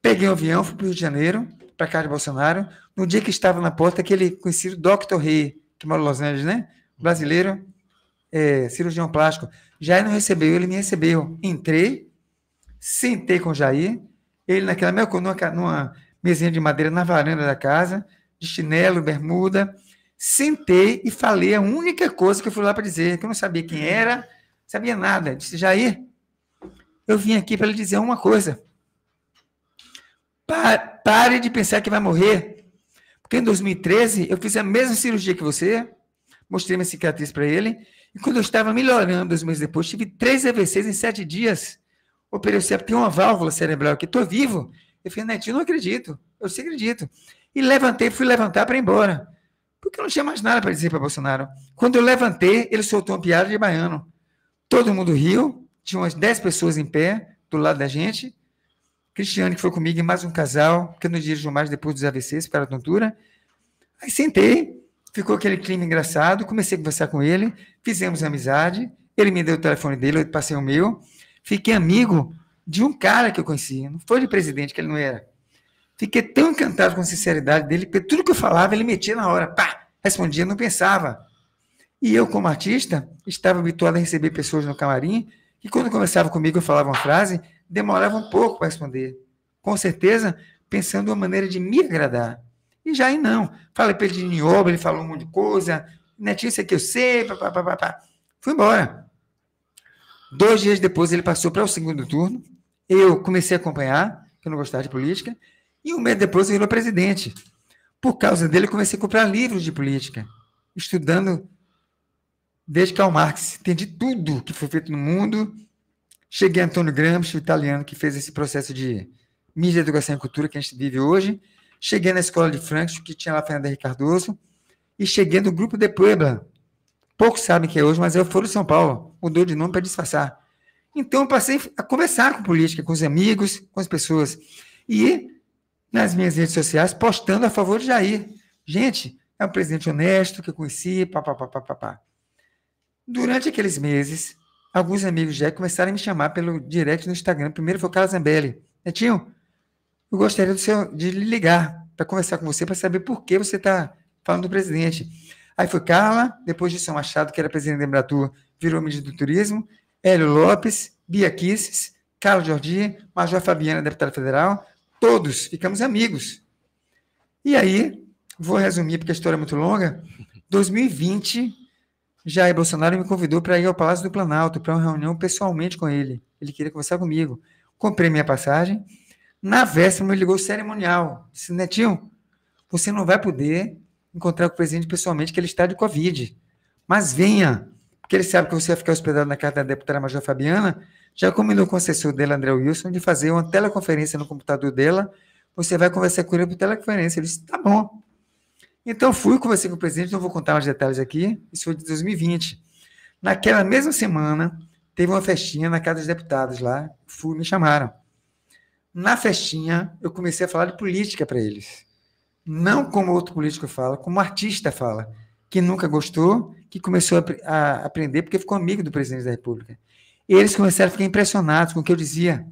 Peguei um avião, fui para o Rio de Janeiro, para casa de Bolsonaro. No dia que estava na porta, aquele conhecido Dr. Rei, que mora em Los Angeles, né? Brasileiro, é, cirurgião plástico. Jair não recebeu, ele me recebeu. Entrei, sentei com o Jair. Ele naquela numa, numa mesinha de madeira na varanda da casa, de chinelo, bermuda sentei e falei a única coisa que eu fui lá para dizer, que eu não sabia quem uhum. era, sabia nada. Disse, Jair, eu vim aqui para lhe dizer uma coisa. Pa pare de pensar que vai morrer. Porque em 2013 eu fiz a mesma cirurgia que você, mostrei minha cicatriz para ele, e quando eu estava melhorando, dois meses depois, tive três AVCs em sete dias. Operei o septo, tem uma válvula cerebral aqui, estou vivo. Eu falei, Netinho, não acredito. Eu se acredito. E levantei, fui levantar para ir embora. Porque não tinha mais nada para dizer para Bolsonaro. Quando eu levantei, ele soltou uma piada de baiano. Todo mundo riu, tinha umas 10 pessoas em pé do lado da gente. Cristiane, que foi comigo, e mais um casal, que eu não dirijo mais depois dos AVCs, para a tontura. Aí sentei, ficou aquele clima engraçado, comecei a conversar com ele, fizemos amizade, ele me deu o telefone dele, eu passei o meu, fiquei amigo de um cara que eu conhecia, não foi de presidente que ele não era, Fiquei tão encantado com a sinceridade dele, porque tudo que eu falava, ele metia na hora. Pá! Respondia, não pensava. E eu, como artista, estava habituado a receber pessoas no camarim e quando conversava comigo, eu falava uma frase, demorava um pouco para responder. Com certeza, pensando uma maneira de me agradar. E já aí não. Falei para ele de Nioba, ele falou um monte de coisa. Netinho, isso aqui eu sei, papapá. Fui embora. Dois dias depois ele passou para o segundo turno. Eu comecei a acompanhar, eu não gostava de política. E um mês depois eu virou presidente. Por causa dele, eu comecei a comprar livros de política, estudando desde Karl Marx. Entendi tudo que foi feito no mundo. Cheguei a Antônio Gramsci, o italiano, que fez esse processo de mídia, educação e cultura que a gente vive hoje. Cheguei na escola de Frankfurt, que tinha lá Fernando Henrique Cardoso. E cheguei no grupo de Puebla. Poucos sabem que é hoje, mas eu fui de São Paulo. Mudou de nome para disfarçar. Então, eu passei a conversar com política, com os amigos, com as pessoas. E nas minhas redes sociais postando a favor de Jair. Gente, é um presidente honesto que eu conheci, papapá. Durante aqueles meses, alguns amigos de começaram a me chamar pelo direct no Instagram. Primeiro foi o Carlos Zambelli. Netinho, eu gostaria do seu, de lhe ligar para conversar com você, para saber por que você está falando do presidente. Aí foi Carla, depois de São Machado, que era presidente da Embratur, virou ministro do Turismo, Hélio Lopes, Bia Kisses, Carlos Jordi, Major Fabiana, deputada federal, todos, ficamos amigos. E aí, vou resumir, porque a história é muito longa. 2020, *laughs* Jair Bolsonaro me convidou para ir ao Palácio do Planalto, para uma reunião pessoalmente com ele. Ele queria conversar comigo. Comprei minha passagem. Na véspera, me ligou o cerimonial. Disse, Netinho, você não vai poder encontrar com o presidente pessoalmente, que ele está de Covid. Mas venha, porque ele sabe que você vai ficar hospedado na casa da deputada Major Fabiana, já combinou com o assessor dela, André Wilson, de fazer uma teleconferência no computador dela. Você vai conversar com ele por teleconferência. Ele disse: tá bom. Então fui, conversei com o presidente, não vou contar os detalhes aqui. Isso foi de 2020. Naquela mesma semana, teve uma festinha na Casa dos Deputados lá. Fui, me chamaram. Na festinha, eu comecei a falar de política para eles. Não como outro político fala, como artista fala, que nunca gostou, que começou a, a aprender porque ficou amigo do presidente da República eles começaram a ficar impressionados com o que eu dizia.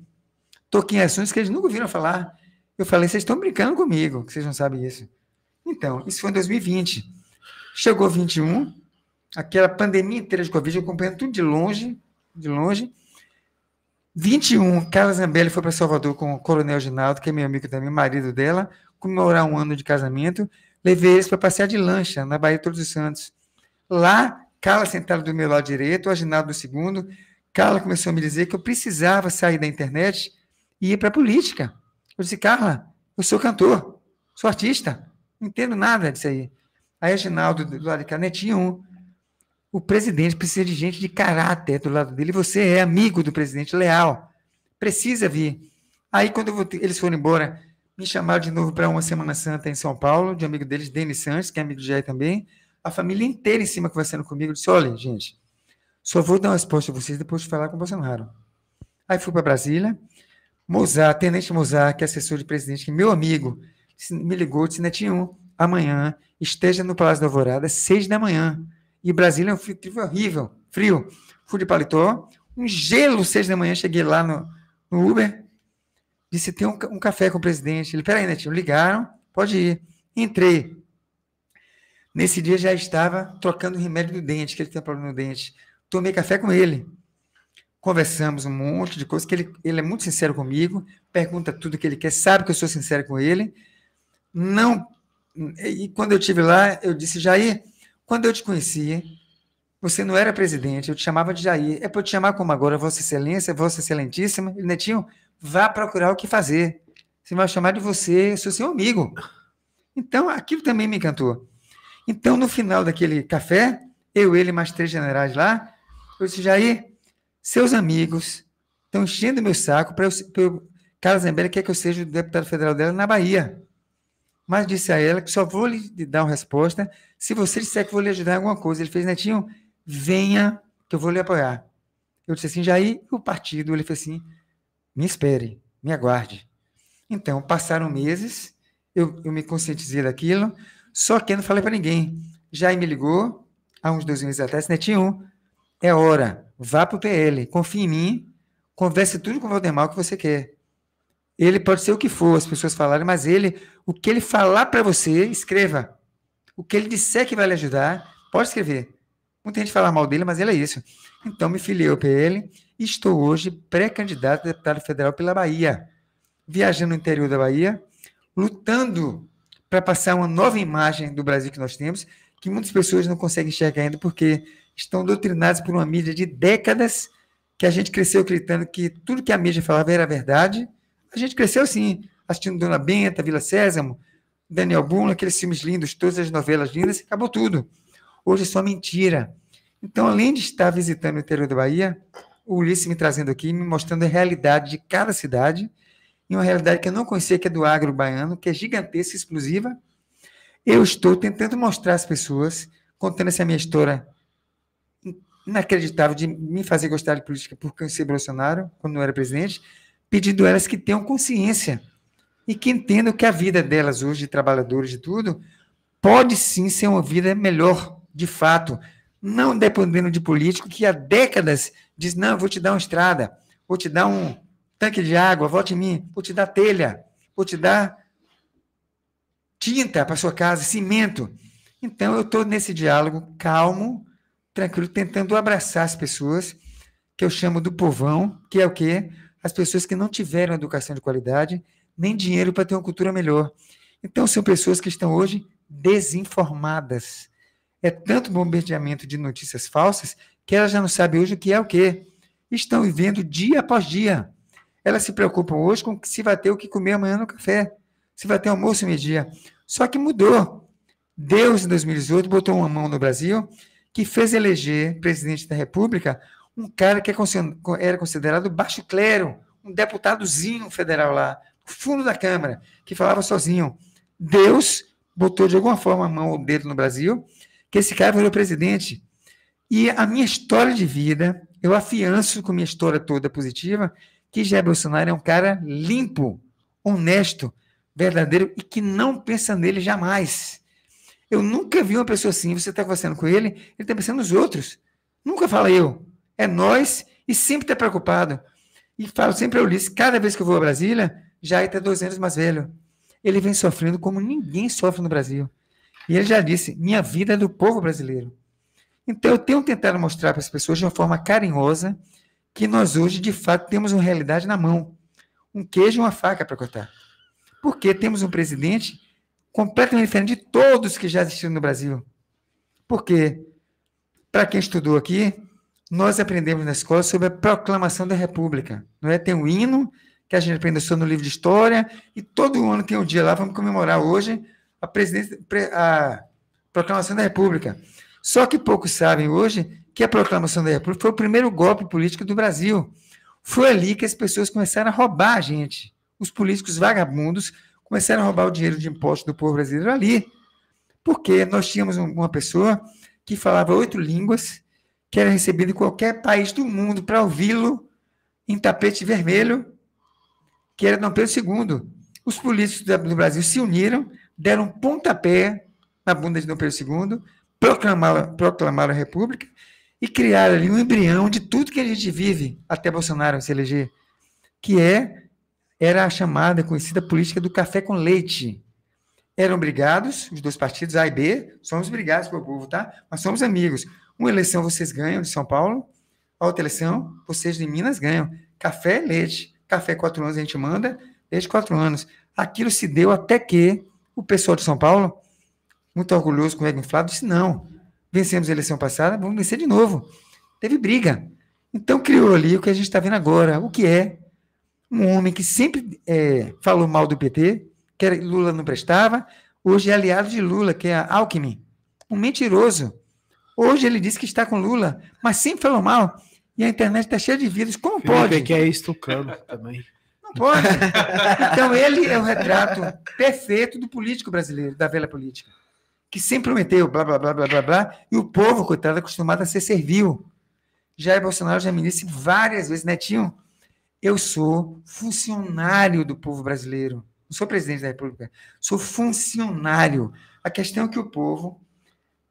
Toquei em assuntos que eles nunca ouviram falar. Eu falei, vocês estão brincando comigo, que vocês não sabem isso. Então, isso foi em 2020. Chegou 21, aquela pandemia inteira de Covid, eu acompanhando tudo de longe, de longe. 21, Carla Zambelli foi para Salvador com o Coronel Ginaldo, que é meu amigo também, marido dela, comemorar um ano de casamento. Levei eles para passear de lancha na Bahia Todos os Santos. Lá, Carla sentada do meu lado direito, o Ginaldo do segundo, Carla começou a me dizer que eu precisava sair da internet e ir para a política. Eu disse, Carla, eu sou cantor, sou artista, não entendo nada disso aí. Aí a Ginaldo, do lado de cá, O presidente precisa de gente de caráter do lado dele. Você é amigo do presidente, leal. Precisa vir. Aí, quando eles foram embora, me chamaram de novo para uma Semana Santa em São Paulo, de um amigo deles, Denis Santos, que é amigo de Jair também. A família inteira em cima conversando comigo. Eu disse: olha, gente, só vou dar uma resposta a vocês depois de falar com o Bolsonaro. Aí fui para Brasília. Mozart, Tenente Mozart, que é assessor de presidente, que meu amigo, me ligou, disse, Netinho, amanhã esteja no Palácio da Alvorada, seis da manhã. E Brasília é um frio, horrível, frio. Fui de paletó, um gelo, seis da manhã, cheguei lá no, no Uber, disse, tem um, um, café com o presidente. Ele, peraí, Netinho, ligaram, pode ir. Entrei. Nesse dia já estava trocando o remédio do dente, que ele tem problema no dente tomei café com ele. Conversamos um monte de coisas. que ele, ele é muito sincero comigo, pergunta tudo que ele quer, sabe que eu sou sincero com ele. Não. E quando eu tive lá, eu disse, Jair, quando eu te conhecia, você não era presidente, eu te chamava de Jair. É para eu te chamar como agora, Vossa Excelência, Vossa Excelentíssima. E Netinho, vá procurar o que fazer. Você vai chamar de você, sou seu amigo. Então, aquilo também me encantou. Então, no final daquele café, eu, ele e mais três generais lá, eu disse, Jair, seus amigos estão enchendo meu saco para eu, Carla Zambelli quer que eu seja o deputado federal dela na Bahia. Mas disse a ela que só vou lhe dar uma resposta se você disser que vou lhe ajudar em alguma coisa. Ele fez, Netinho, venha que eu vou lhe apoiar. Eu disse assim, Jair, o partido, ele fez assim, me espere, me aguarde. Então, passaram meses, eu, eu me conscientizei daquilo, só que eu não falei para ninguém. Jair me ligou, há uns dois meses atrás, Netinho, é hora, vá para o PL, confie em mim, converse tudo com o Valdemar que você quer. Ele pode ser o que for, as pessoas falarem, mas ele, o que ele falar para você, escreva. O que ele disser que vai lhe ajudar, pode escrever. Muita gente fala mal dele, mas ele é isso. Então me filiei ao PL e estou hoje pré-candidato a deputado federal pela Bahia. Viajando no interior da Bahia, lutando para passar uma nova imagem do Brasil que nós temos, que muitas pessoas não conseguem enxergar ainda, porque estão doutrinados por uma mídia de décadas que a gente cresceu acreditando que tudo que a mídia falava era verdade. A gente cresceu sim, assistindo Dona Benta, Vila Sésamo, Daniel Boone, aqueles filmes lindos, todas as novelas lindas, acabou tudo. Hoje é só mentira. Então, além de estar visitando o interior da Bahia, o Ulisses me trazendo aqui, me mostrando a realidade de cada cidade, e uma realidade que eu não conhecia, que é do agro baiano, que é gigantesca, exclusiva Eu estou tentando mostrar às pessoas, contando essa minha história inacreditável de me fazer gostar de política por conhecer Bolsonaro, quando não era presidente, pedindo elas que tenham consciência e que entendam que a vida delas hoje, de trabalhadores de tudo, pode sim ser uma vida melhor, de fato, não dependendo de político que há décadas diz, não, vou te dar uma estrada, vou te dar um tanque de água, volte em mim, vou te dar telha, vou te dar tinta para sua casa, cimento. Então, eu estou nesse diálogo calmo, tranquilo, tentando abraçar as pessoas que eu chamo do povão, que é o quê? As pessoas que não tiveram educação de qualidade, nem dinheiro para ter uma cultura melhor. Então, são pessoas que estão hoje desinformadas. É tanto bombardeamento de notícias falsas que elas já não sabem hoje o que é o quê. Estão vivendo dia após dia. Elas se preocupam hoje com se vai ter o que comer amanhã no café, se vai ter almoço meio-dia. Só que mudou. Deus, em 2018, botou uma mão no Brasil que fez eleger presidente da República um cara que é era considerado baixo clero, um deputadozinho federal lá, fundo da Câmara, que falava sozinho. Deus botou de alguma forma a mão ou o dedo no Brasil, que esse cara virou presidente. E a minha história de vida, eu afianço com minha história toda positiva, que Jair Bolsonaro é um cara limpo, honesto, verdadeiro e que não pensa nele jamais. Eu nunca vi uma pessoa assim. Você está conversando com ele, ele está pensando nos outros. Nunca fala eu. É nós e sempre está preocupado. E falo sempre a Ulisses, cada vez que eu vou a Brasília, já está é dois anos mais velho. Ele vem sofrendo como ninguém sofre no Brasil. E ele já disse, minha vida é do povo brasileiro. Então eu tenho tentado mostrar para as pessoas de uma forma carinhosa que nós hoje, de fato, temos uma realidade na mão. Um queijo e uma faca para cortar. Porque temos um presidente completamente diferente de todos que já existiram no Brasil. Por quê? Para quem estudou aqui, nós aprendemos na escola sobre a proclamação da República. Não é? Tem um hino que a gente aprendeu só no livro de história, e todo ano tem um dia lá, vamos comemorar hoje a, a proclamação da República. Só que poucos sabem hoje que a proclamação da República foi o primeiro golpe político do Brasil. Foi ali que as pessoas começaram a roubar a gente. Os políticos vagabundos começaram a roubar o dinheiro de impostos do povo brasileiro ali, porque nós tínhamos uma pessoa que falava oito línguas, que era recebida em qualquer país do mundo para ouvi-lo em tapete vermelho, que era Dom Pedro II. Os políticos do Brasil se uniram, deram um pontapé na bunda de Dom Pedro II, proclamaram, proclamaram a República e criaram ali um embrião de tudo que a gente vive até Bolsonaro se eleger, que é era a chamada conhecida política do café com leite. Eram brigados, os dois partidos, A e B, somos brigados pelo povo, tá? Mas somos amigos. Uma eleição vocês ganham de São Paulo, a outra eleição vocês de Minas ganham. Café, leite. Café, quatro anos a gente manda, leite, quatro anos. Aquilo se deu até que o pessoal de São Paulo, muito orgulhoso com o ego inflado, disse: não, vencemos a eleição passada, vamos vencer de novo. Teve briga. Então criou ali o que a gente está vendo agora, o que é um homem que sempre é, falou mal do PT, que Lula não prestava, hoje é aliado de Lula, que é Alckmin, um mentiroso. Hoje ele disse que está com Lula, mas sempre falou mal. E a internet está cheia de vírus. Como Felipe pode? É que é estucano também. Não pode. Então ele é o retrato perfeito do político brasileiro, da velha política, que sempre prometeu blá, blá, blá, blá, blá, blá, e o povo, coitado, é acostumado a ser servil. Jair Bolsonaro já me disse várias vezes, Netinho, eu sou funcionário do povo brasileiro. Não sou presidente da República. Sou funcionário. A questão é que o povo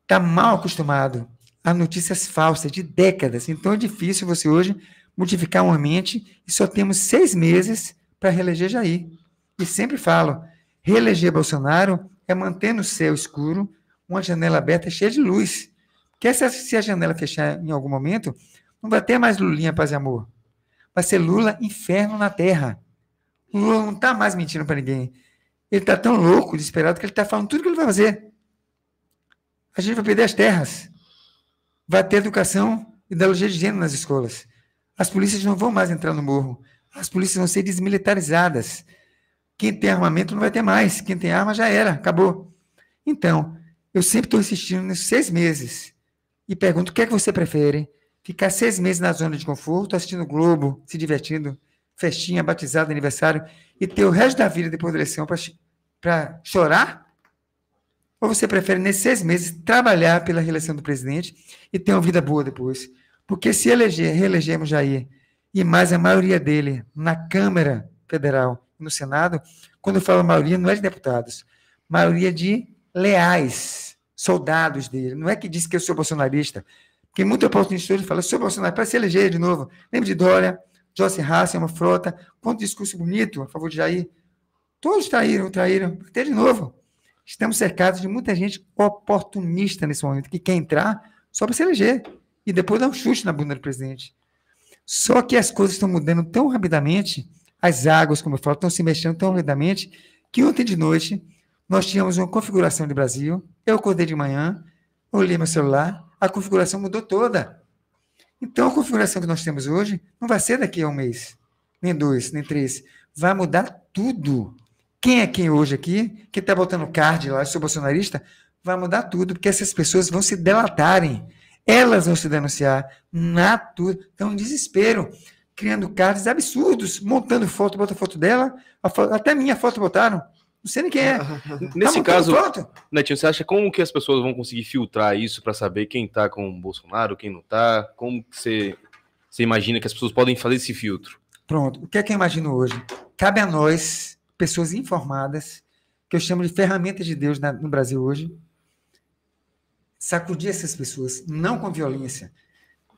está mal acostumado a notícias falsas de décadas. Então é difícil você hoje modificar uma mente. e só temos seis meses para reeleger Jair. E sempre falo, reeleger Bolsonaro é manter no céu escuro uma janela aberta cheia de luz. Porque se a janela fechar em algum momento, não vai ter mais Lulinha, paz e amor. Vai ser Lula inferno na terra. Lula não está mais mentindo para ninguém. Ele está tão louco, desesperado, que ele está falando tudo que ele vai fazer. A gente vai perder as terras. Vai ter educação e ideologia de gênero nas escolas. As polícias não vão mais entrar no morro. As polícias vão ser desmilitarizadas. Quem tem armamento não vai ter mais. Quem tem arma já era, acabou. Então, eu sempre estou insistindo nesses seis meses e pergunto o que é que você prefere Ficar seis meses na zona de conforto, assistindo Globo, se divertindo, festinha, batizado, aniversário, e ter o resto da vida depois da eleição para chorar? Ou você prefere, nesses seis meses, trabalhar pela reeleição do presidente e ter uma vida boa depois? Porque se eleger, reelegemos Jair, e mais a maioria dele na Câmara Federal e no Senado, quando eu falo maioria, não é de deputados, maioria de leais, soldados dele. Não é que diz que eu sou bolsonarista, que muita oportunista hoje fala, seu Bolsonaro, para se eleger de novo, Lembro de Dória, Jossi Hassan, uma frota, quanto discurso bonito a favor de Jair. Todos traíram, traíram, até de novo. Estamos cercados de muita gente oportunista nesse momento, que quer entrar só para se eleger e depois dar um chute na bunda do presidente. Só que as coisas estão mudando tão rapidamente, as águas, como eu falo, estão se mexendo tão rapidamente, que ontem de noite nós tínhamos uma configuração de Brasil. Eu acordei de manhã, olhei meu celular, a configuração mudou toda. Então, a configuração que nós temos hoje não vai ser daqui a um mês, nem dois, nem três. Vai mudar tudo. Quem é quem hoje aqui, que está botando card lá, sou bolsonarista, vai mudar tudo, porque essas pessoas vão se delatarem. Elas vão se denunciar. tudo. Estão tá em desespero, criando cards absurdos, montando foto, bota foto dela, até minha foto botaram. Não sei nem quem é. *laughs* Nesse tá caso, Netinho, você acha como que as pessoas vão conseguir filtrar isso para saber quem tá com o Bolsonaro, quem não tá? Como você, você imagina que as pessoas podem fazer esse filtro? Pronto. O que é que eu imagino hoje? Cabe a nós, pessoas informadas, que eu chamo de ferramentas de Deus na, no Brasil hoje, sacudir essas pessoas, não com violência.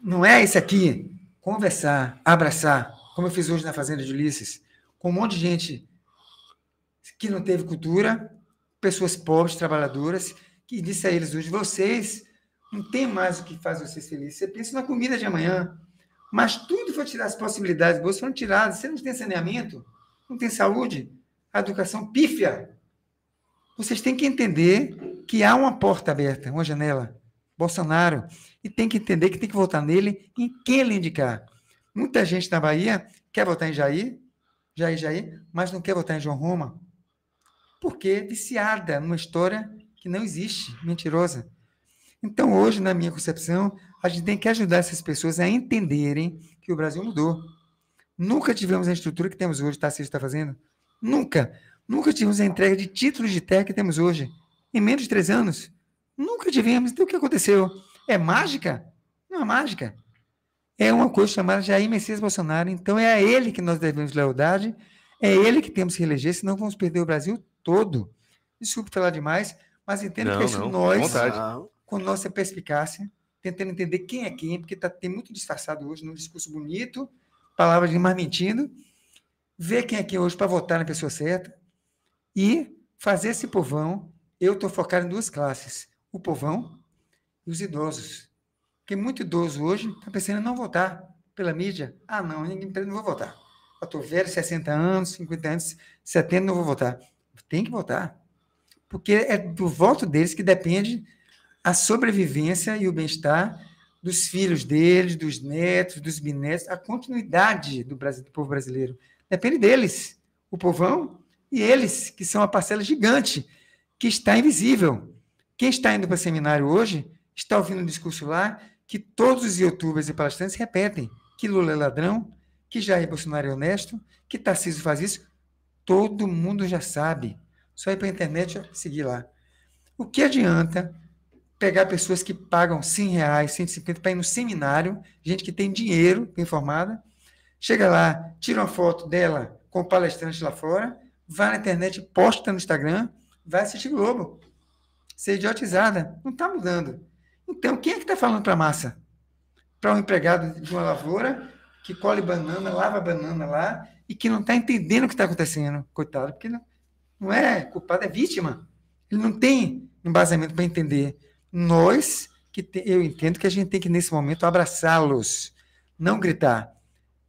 Não é isso aqui. Conversar, abraçar, como eu fiz hoje na Fazenda de Ulisses, com um monte de gente que não teve cultura, pessoas pobres, trabalhadoras, que disse a eles hoje: vocês não tem mais o que faz vocês felizes. Você pensa na comida de amanhã. Mas tudo foi tirar as possibilidades boas foram tiradas. Você não tem saneamento, não tem saúde, a educação pífia. Vocês têm que entender que há uma porta aberta, uma janela. Bolsonaro. E tem que entender que tem que votar nele em quem ele indicar. Muita gente na Bahia quer votar em Jair, Jair, Jair, mas não quer votar em João Roma porque é viciada numa história que não existe, mentirosa. Então, hoje, na minha concepção, a gente tem que ajudar essas pessoas a entenderem que o Brasil mudou. Nunca tivemos a estrutura que temos hoje, Tarcísio está fazendo. Nunca. Nunca tivemos a entrega de títulos de terra que temos hoje. Em menos de três anos. Nunca tivemos. Então, o que aconteceu? É mágica? Não é mágica. É uma coisa chamada Jair Messias Bolsonaro. Então, é a ele que nós devemos lealdade. É ele que temos que eleger, senão vamos perder o Brasil todo. Desculpe falar demais, mas entendo não, que isso não, nós, com nossa é perspicácia, tentando entender quem é quem, porque tá, tem muito disfarçado hoje no discurso bonito, palavras de mais mentindo, ver quem é quem hoje para votar na pessoa certa e fazer esse povão. Eu estou focado em duas classes: o povão e os idosos. Porque muito idoso hoje está pensando em não votar pela mídia. Ah, não, ninguém não vou votar. Eu estou velho, 60 anos, 50 anos, 70, não vou votar. Tem que votar. Porque é do voto deles que depende a sobrevivência e o bem-estar dos filhos deles, dos netos, dos binetos, a continuidade do, Brasil, do povo brasileiro. Depende deles, o povão e eles, que são a parcela gigante, que está invisível. Quem está indo para o seminário hoje está ouvindo um discurso lá que todos os youtubers e palestrantes repetem que Lula é ladrão, que Jair Bolsonaro é honesto, que Tarcísio faz isso. Todo mundo já sabe. Só ir para a internet e seguir lá. O que adianta pegar pessoas que pagam 100 reais, 150 para ir no seminário, gente que tem dinheiro, informada, chega lá, tira uma foto dela com o palestrante lá fora, vai na internet, posta no Instagram, vai assistir Globo. Ser é idiotizada. Não está mudando. Então, quem é que está falando para a massa? Para um empregado de uma lavoura que colhe banana, lava banana lá, e que não está entendendo o que está acontecendo, coitado, porque não, não é culpado, é vítima. Ele não tem embasamento para entender. Nós, que te, eu entendo que a gente tem que, nesse momento, abraçá-los, não gritar.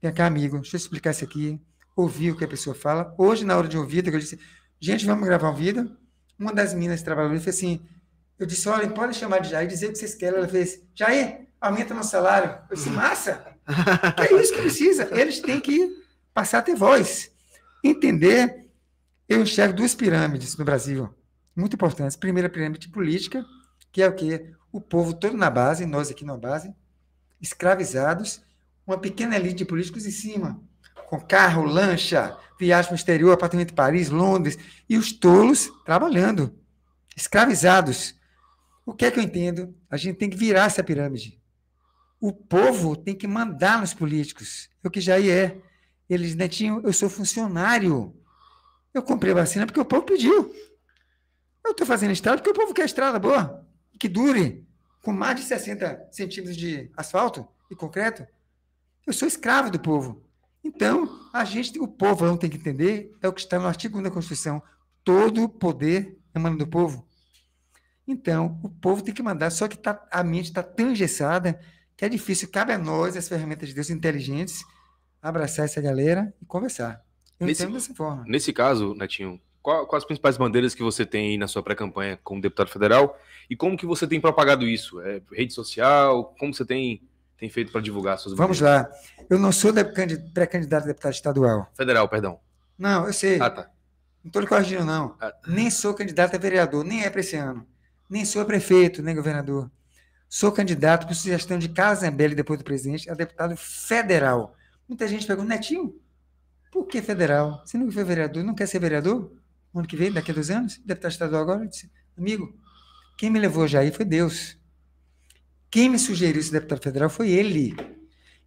Vem cá, amigo, deixa eu explicar isso aqui, ouvir o que a pessoa fala. Hoje, na hora de ouvir, eu disse, gente, vamos gravar um vídeo? Uma das meninas trabalhadoras disse fez assim, eu disse, olha, podem chamar de Jair, dizer o que vocês querem. Ela fez, Jair, aumenta meu salário. Eu disse, massa! É isso que precisa. Eles têm que passar a ter voz. Entender. Eu enxergo duas pirâmides no Brasil, muito importantes. Primeira pirâmide política, que é o quê? O povo todo na base, nós aqui na base, escravizados, uma pequena elite de políticos em cima, com carro, lancha, viagem para o exterior, apartamento de Paris, Londres, e os tolos trabalhando, escravizados. O que é que eu entendo? A gente tem que virar essa pirâmide o povo tem que mandar nos políticos. É o que já é. Eles né, tinham, eu sou funcionário. Eu comprei vacina porque o povo pediu. Eu estou fazendo estrada porque o povo quer estrada boa, que dure, com mais de 60 centímetros de asfalto e concreto. Eu sou escravo do povo. Então, a gente, o povo não tem que entender, é o que está no artigo 1 da Constituição. Todo o poder emana do povo. Então, o povo tem que mandar, só que tá, a mente está engessada que é difícil. Cabe a nós, as ferramentas de Deus inteligentes, abraçar essa galera e conversar. Eu nesse, dessa forma. Nesse caso, Netinho, qual, quais as principais bandeiras que você tem na sua pré-campanha como deputado federal e como que você tem propagado isso? É, rede social? Como você tem, tem feito para divulgar suas bandeiras? Vamos lá. Eu não sou pré-candidato a deputado estadual. Federal, perdão. Não, eu sei. Ah, tá. Não estou lhe corrigindo, não. Ah, Nem sou candidato a vereador, nem é para esse ano. Nem sou prefeito, nem governador. Sou candidato por sugestão de Carlos Zambelli, depois do presidente, a deputado federal. Muita gente pergunta, Netinho, por que federal? Você não foi vereador? Não quer ser vereador? Ano que vem, daqui a dois anos? Deputado estadual agora? Eu disse, amigo, quem me levou já aí foi Deus. Quem me sugeriu esse deputado federal foi ele.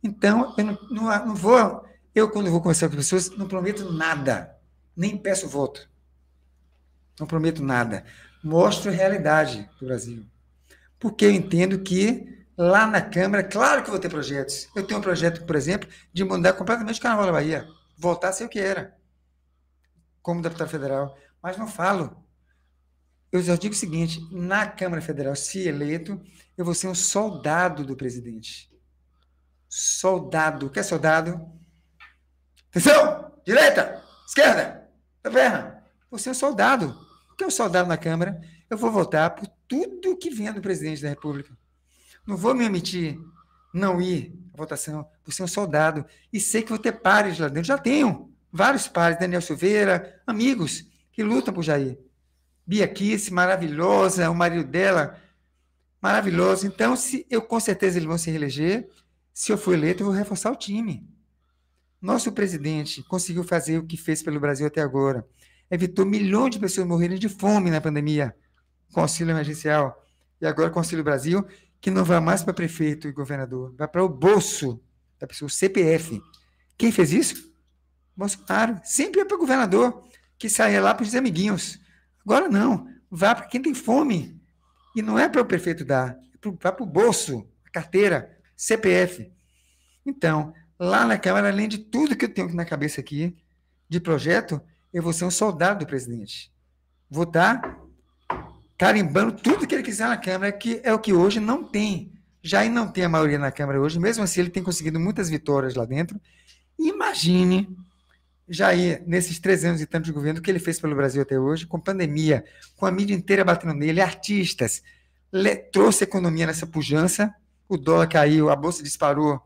Então, eu não, não, não vou. Eu, quando vou conversar com pessoas, não prometo nada. Nem peço voto. Não prometo nada. Mostro a realidade do Brasil porque eu entendo que lá na Câmara, claro que vou ter projetos. Eu tenho um projeto, por exemplo, de mudar completamente o Carnaval da Bahia, voltar a ser o que era, como deputado federal. Mas não falo. Eu já digo o seguinte: na Câmara Federal, se eleito, eu vou ser um soldado do presidente. Soldado. O que é soldado? Atenção! Direita! Esquerda! Taverna! Vou ser um soldado. O que é um soldado na Câmara? Eu vou votar por tudo que vem do presidente da República. Não vou me omitir, não ir à votação, por ser um soldado. E sei que vou ter pares lá dentro. Já tenho vários pares, Daniel Silveira, amigos que lutam por Jair. Bia Kiss, maravilhosa, o marido dela, maravilhoso. Então, se eu com certeza eles vão se reeleger. Se eu for eleito, eu vou reforçar o time. Nosso presidente conseguiu fazer o que fez pelo Brasil até agora. Evitou milhões de pessoas morrerem de fome na pandemia. Conselho Emergencial e agora Conselho Brasil, que não vai mais para prefeito e governador, vai para o bolso da pessoa, o CPF. Quem fez isso? Bolsonaro. Sempre é para o governador, que saia lá para os amiguinhos. Agora não, vai para quem tem fome. E não é para o prefeito dar, é vai para o bolso, a carteira, CPF. Então, lá na Câmara, além de tudo que eu tenho na cabeça aqui, de projeto, eu vou ser um soldado do presidente. Votar carimbando tudo que ele quiser na Câmara, que é o que hoje não tem. Jair não tem a maioria na Câmara hoje, mesmo assim ele tem conseguido muitas vitórias lá dentro. Imagine Jair, nesses três anos e tantos de governo, o que ele fez pelo Brasil até hoje, com pandemia, com a mídia inteira batendo nele, artistas, le, trouxe a economia nessa pujança, o dólar caiu, a bolsa disparou.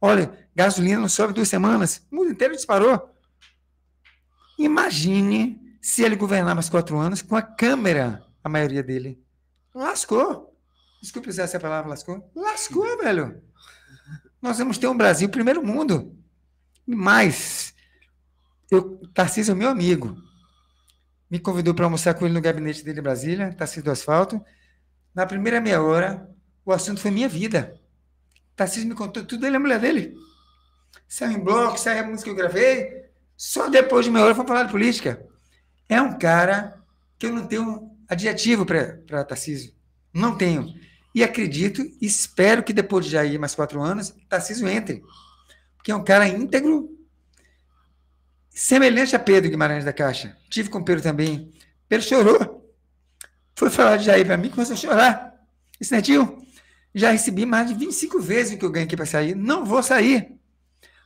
Olha, gasolina não sobe duas semanas, o mundo inteiro disparou. Imagine se ele governar mais quatro anos com a Câmara a maioria dele. Lascou. Desculpe usar essa palavra, lascou. Lascou, velho. Nós vamos ter um Brasil primeiro mundo. Mas eu, Tarcísio, é meu amigo, me convidou para almoçar com ele no gabinete dele em Brasília, Tarcísio do Asfalto. Na primeira meia hora, o assunto foi minha vida. Tarcísio me contou tudo, ele é a mulher dele. Saiu em bloco, saiu a música que eu gravei. Só depois de meia hora foi falar de política. É um cara que eu não tenho adjetivo para Tarcísio. Não tenho. E acredito espero que depois de Jair mais quatro anos, Tarcísio entre. Porque é um cara íntegro, semelhante a Pedro Guimarães da Caixa. Tive com o Pedro também. Pedro chorou. Foi falar de Jair para mim, começou a chorar. Isso não tio? Já recebi mais de 25 vezes o que eu ganhei aqui para sair. Não vou sair.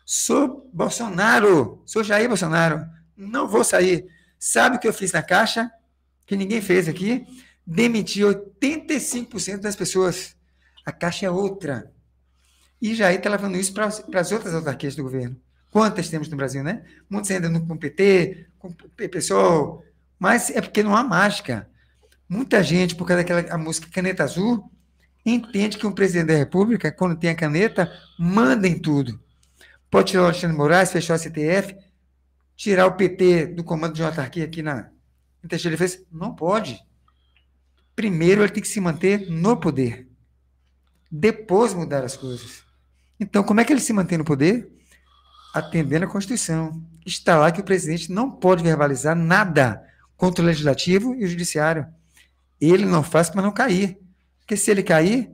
Sou Bolsonaro. Sou Jair Bolsonaro. Não vou sair. Sabe o que eu fiz na Caixa? que ninguém fez aqui, demitiu 85% das pessoas. A Caixa é outra. E Jair está levando isso para as outras autarquias do governo. Quantas temos no Brasil, né? Muitos ainda não com PT, com PSOL, mas é porque não há mágica. Muita gente, por causa daquela música Caneta Azul, entende que um presidente da República, quando tem a caneta, manda em tudo. Pode tirar o Alexandre Moraes, fechar o CTF, tirar o PT do comando de uma autarquia aqui na, Teixeira ele fez, não pode. Primeiro ele tem que se manter no poder. Depois mudar as coisas. Então, como é que ele se mantém no poder? Atendendo à Constituição. Está lá que o presidente não pode verbalizar nada contra o legislativo e o judiciário. Ele não faz para não cair. Porque se ele cair,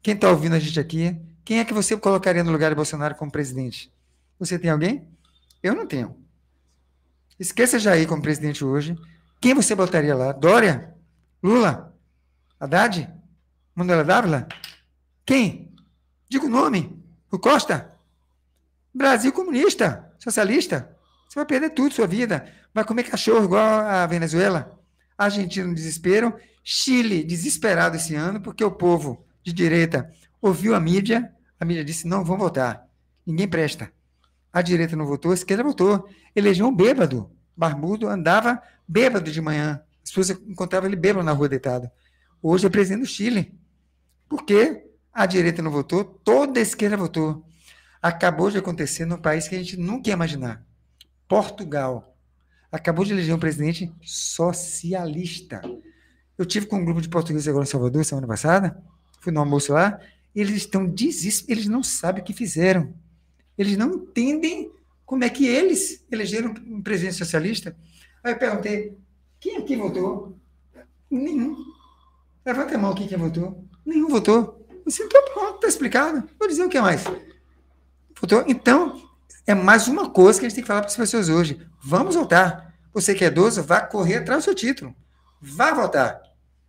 quem está ouvindo a gente aqui, quem é que você colocaria no lugar de Bolsonaro como presidente? Você tem alguém? Eu não tenho. Esqueça Jair como presidente hoje. Quem você botaria lá? Dória? Lula? Haddad? Manuela Dávila? Quem? Diga o nome. O Costa? Brasil comunista, socialista. Você vai perder tudo, sua vida. Vai comer cachorro igual a Venezuela. Argentina no desespero. Chile desesperado esse ano, porque o povo de direita ouviu a mídia. A mídia disse: não vão votar. Ninguém presta. A direita não votou, a esquerda votou. Elegeu um bêbado. Barbudo andava bêbado de manhã. As pessoas encontravam ele bêbado na rua deitado. Hoje é presidente do Chile. Por quê? A direita não votou, toda a esquerda votou. Acabou de acontecer num país que a gente nunca ia imaginar. Portugal. Acabou de eleger um presidente socialista. Eu tive com um grupo de portugueses agora em Salvador, semana passada. Fui no almoço lá. Eles estão desesperados. Eles não sabem o que fizeram. Eles não entendem como é que eles elegeram um presidente socialista. Aí eu perguntei, quem aqui votou? Nenhum. Levanta a mão aqui quem votou. Nenhum votou. Você está então pronto, está explicado. Vou dizer o que mais. Votou? Então, é mais uma coisa que a gente tem que falar para as pessoas hoje. Vamos votar. Você que é idoso, vá correr atrás do seu título. Vá votar.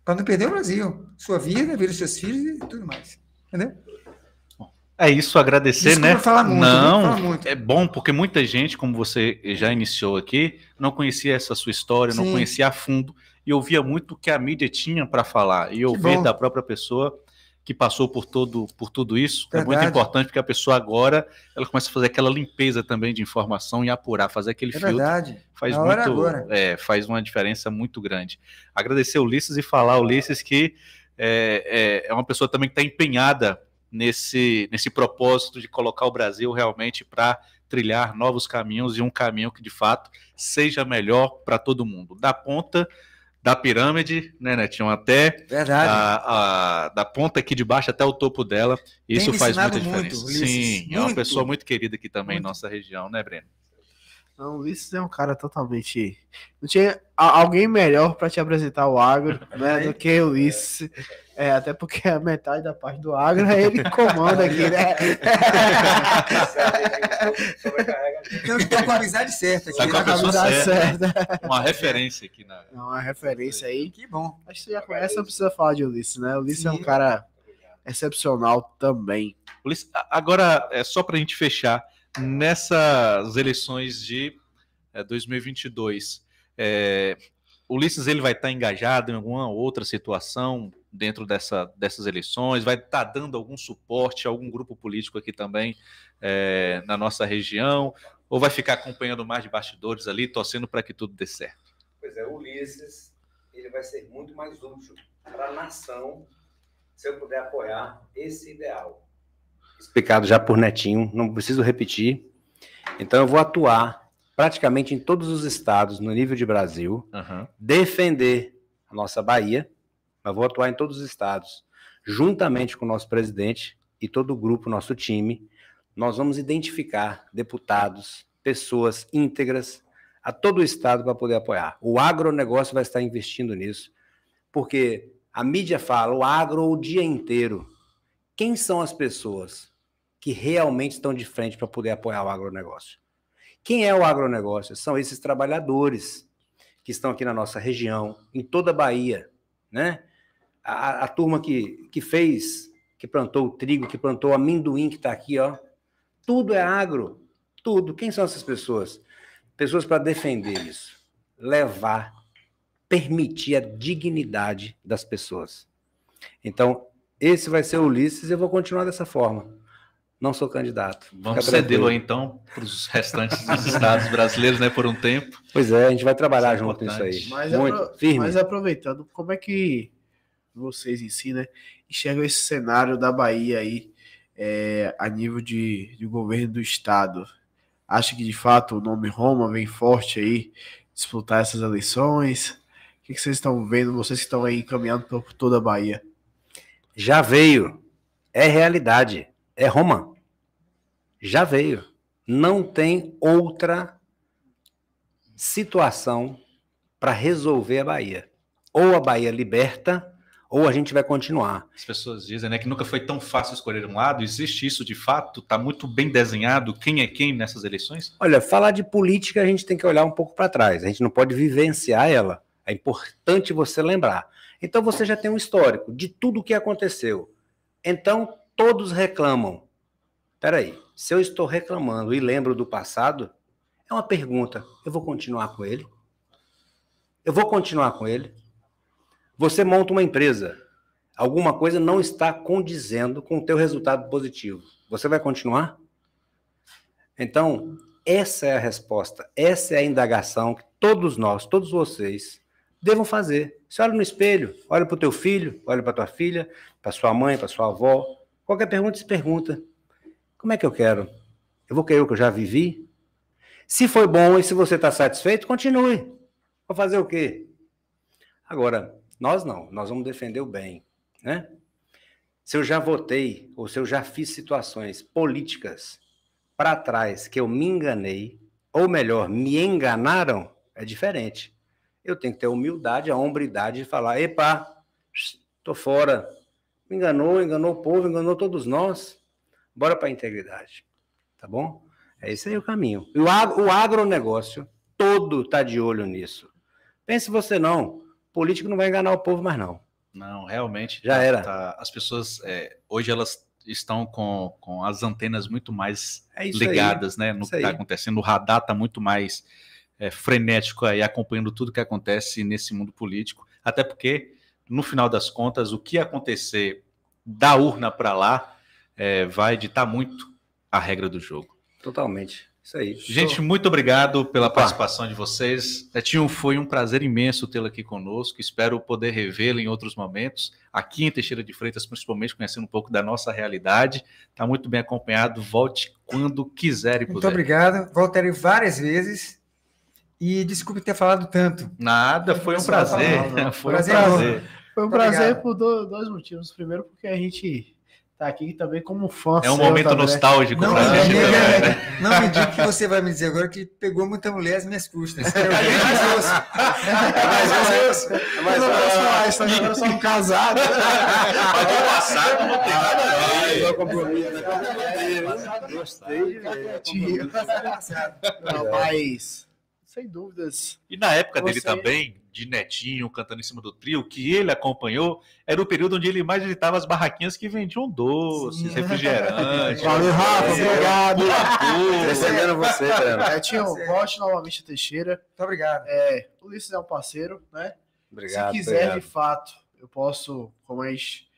Para não perder o Brasil. Sua vida, vida dos seus filhos e tudo mais. Entendeu? É isso, agradecer, Desculpa né? Falar muito, não, falar muito. é bom porque muita gente, como você já iniciou aqui, não conhecia essa sua história, Sim. não conhecia a fundo e ouvia muito o que a mídia tinha para falar e ouvir da própria pessoa que passou por todo por tudo isso Verdade. é muito importante porque a pessoa agora ela começa a fazer aquela limpeza também de informação e apurar, fazer aquele é filtro. Verdade. Faz Na é muito, é, faz uma diferença muito grande. Agradecer Ulisses e falar Ulisses que é, é, é uma pessoa também que está empenhada nesse, nesse propósito de colocar o Brasil realmente para trilhar novos caminhos e um caminho que de fato seja melhor para todo mundo. Da ponta da pirâmide, né, Netinho, até a, a, da ponta aqui de baixo até o topo dela. Isso faz muita diferença. Muito, Sim, muito. é uma pessoa muito querida aqui também muito. em nossa região, né, Breno? Não, o Ulisses é um cara totalmente. Não tinha alguém melhor para te apresentar o agro né, é. do que o Ulisses. É, até porque a metade da parte do agro é ele que *laughs* comanda aqui, né? Temos tá que com a né? amizade tá certa. Aqui, a amizade certa. Uma referência aqui. Na... É uma referência aí. Que bom. Acho que você já conhece, não precisa falar de Ulisses, né? Ulisses Sim. é um cara excepcional também. Ulisses, agora, é só para a gente fechar nessas eleições de é, 2022, é, Ulisses ele vai estar tá engajado em alguma outra situação dentro dessa, dessas eleições? Vai estar tá dando algum suporte a algum grupo político aqui também é, na nossa região? Ou vai ficar acompanhando mais de bastidores ali, torcendo para que tudo dê certo? Pois é, Ulisses ele vai ser muito mais útil para a nação se eu puder apoiar esse ideal explicado já por Netinho, não preciso repetir. Então eu vou atuar praticamente em todos os estados no nível de Brasil, uhum. defender a nossa Bahia, mas vou atuar em todos os estados, juntamente com o nosso presidente e todo o grupo, nosso time, nós vamos identificar deputados, pessoas íntegras a todo o estado para poder apoiar. O agronegócio vai estar investindo nisso, porque a mídia fala o agro o dia inteiro. Quem são as pessoas que realmente estão de frente para poder apoiar o agronegócio. Quem é o agronegócio? São esses trabalhadores que estão aqui na nossa região, em toda a Bahia, né? A, a turma que, que fez, que plantou o trigo, que plantou o amendoim que está aqui, ó. Tudo é agro, tudo. Quem são essas pessoas? Pessoas para defender isso, levar, permitir a dignidade das pessoas. Então, esse vai ser o Ulisses e eu vou continuar dessa forma não sou candidato. Vamos cedê-lo então para os restantes dos estados brasileiros, né, por um tempo. Pois é, a gente vai trabalhar isso é junto nisso aí. Mas, Muito, apro firme. mas aproveitando, como é que vocês em si, né, enxergam esse cenário da Bahia aí é, a nível de, de governo do estado? Acha que de fato o nome Roma vem forte aí disputar essas eleições? O que, que vocês estão vendo, vocês que estão aí caminhando por toda a Bahia? Já veio, é realidade é Roma. Já veio. Não tem outra situação para resolver a Bahia. Ou a Bahia liberta, ou a gente vai continuar. As pessoas dizem né, que nunca foi tão fácil escolher um lado. Existe isso de fato? Está muito bem desenhado quem é quem nessas eleições? Olha, falar de política a gente tem que olhar um pouco para trás. A gente não pode vivenciar ela. É importante você lembrar. Então você já tem um histórico de tudo o que aconteceu. Então, todos reclamam. Peraí, se eu estou reclamando e lembro do passado, é uma pergunta. Eu vou continuar com ele? Eu vou continuar com ele? Você monta uma empresa. Alguma coisa não está condizendo com o teu resultado positivo. Você vai continuar? Então, essa é a resposta, essa é a indagação que todos nós, todos vocês, devam fazer. Você olha no espelho, olha para o teu filho, olha para tua filha, para sua mãe, para sua avó, Qualquer pergunta se pergunta: como é que eu quero? Eu vou querer o que eu já vivi? Se foi bom e se você está satisfeito, continue. Vou fazer o quê? Agora, nós não, nós vamos defender o bem, né? Se eu já votei ou se eu já fiz situações políticas para trás que eu me enganei, ou melhor, me enganaram, é diferente. Eu tenho que ter a humildade, a hombridade de falar: epa, estou fora, enganou, enganou o povo, enganou todos nós. Bora para a integridade, tá bom? É esse aí o caminho. E o, agro, o agronegócio todo tá de olho nisso. Pense você não, político não vai enganar o povo mais não. Não, realmente. Já tá, era. Tá, as pessoas, é, hoje elas estão com, com as antenas muito mais é ligadas, aí, né? No que está acontecendo. O radar está muito mais é, frenético aí, acompanhando tudo que acontece nesse mundo político. Até porque no final das contas, o que acontecer da urna para lá é, vai ditar muito a regra do jogo. Totalmente. Isso aí. Gente, muito obrigado pela Opa. participação de vocês. Netinho, foi um prazer imenso tê-lo aqui conosco. Espero poder revê-lo em outros momentos, aqui em Teixeira de Freitas, principalmente conhecendo um pouco da nossa realidade. Está muito bem acompanhado. Volte quando quiser e puder. Muito obrigado. Voltarei várias vezes. E desculpe ter falado tanto. Nada, foi um prazer. Falar, *laughs* foi prazer um prazer. É foi um tá prazer ligado? por dois motivos. Primeiro, porque a gente tá aqui também como fã. É um momento também. Tá nostálgico não, pra gente. Não, não me diga que você vai me dizer agora que pegou muita mulher às minhas custas. É mais mais menos. É mais ou menos. Eu sou um casado. Mas o passado não tem nada a ver. Né? Não compromisso. Gostei de ver. Mas, sem dúvidas. E na época dele também, de Netinho cantando em cima do trio, que ele acompanhou, era o período onde ele mais visitava as barraquinhas que vendiam doces, Sim. refrigerantes. Valeu, Rafa, obrigado. Recebendo você, cara. Netinho, volte novamente a Teixeira. Muito obrigado. É, o Ulisses é um parceiro, né? Obrigado. Se quiser, obrigado. de fato, eu posso, como a gente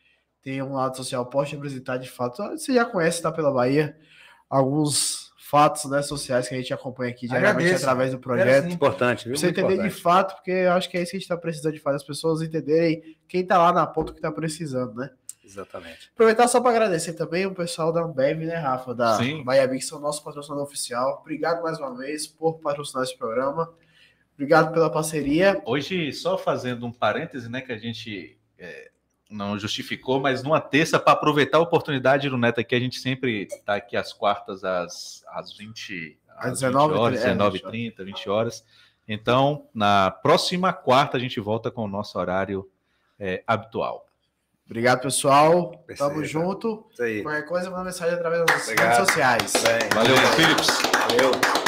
tem um lado social, posso representar de fato. Você já conhece, tá pela Bahia, alguns fatos né, sociais que a gente acompanha aqui diariamente Agradeço. através do projeto. É importante, viu? você Muito entender importante. de fato, porque eu acho que é isso que a gente está precisando de fazer, as pessoas entenderem quem está lá na ponta que está precisando, né? Exatamente. Aproveitar só para agradecer também o pessoal da Ambev, né, Rafa? Da Sim. Miami, que são nosso patrocinador oficial. Obrigado mais uma vez por patrocinar esse programa. Obrigado pela parceria. Hoje, só fazendo um parêntese, né, que a gente é, não justificou, mas numa terça, para aproveitar a oportunidade do Neto aqui, a gente sempre está aqui às quartas, às, às 20, às 19, 20 horas, 19 é, 30, 20 horas. Então, na próxima quarta, a gente volta com o nosso horário é, habitual. Obrigado, pessoal. Perceba. Tamo junto. Qualquer coisa, manda mensagem através das Obrigado. redes sociais. Bem. Valeu, Valeu. Valeu.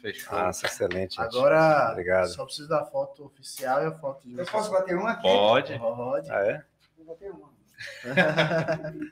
Fechou. Nossa, excelente. Gente. Agora, Obrigado. só preciso da foto oficial e a foto de. Eu posso bater uma aqui? Pode. Pode. Ah, é? Vou bater uma. *laughs*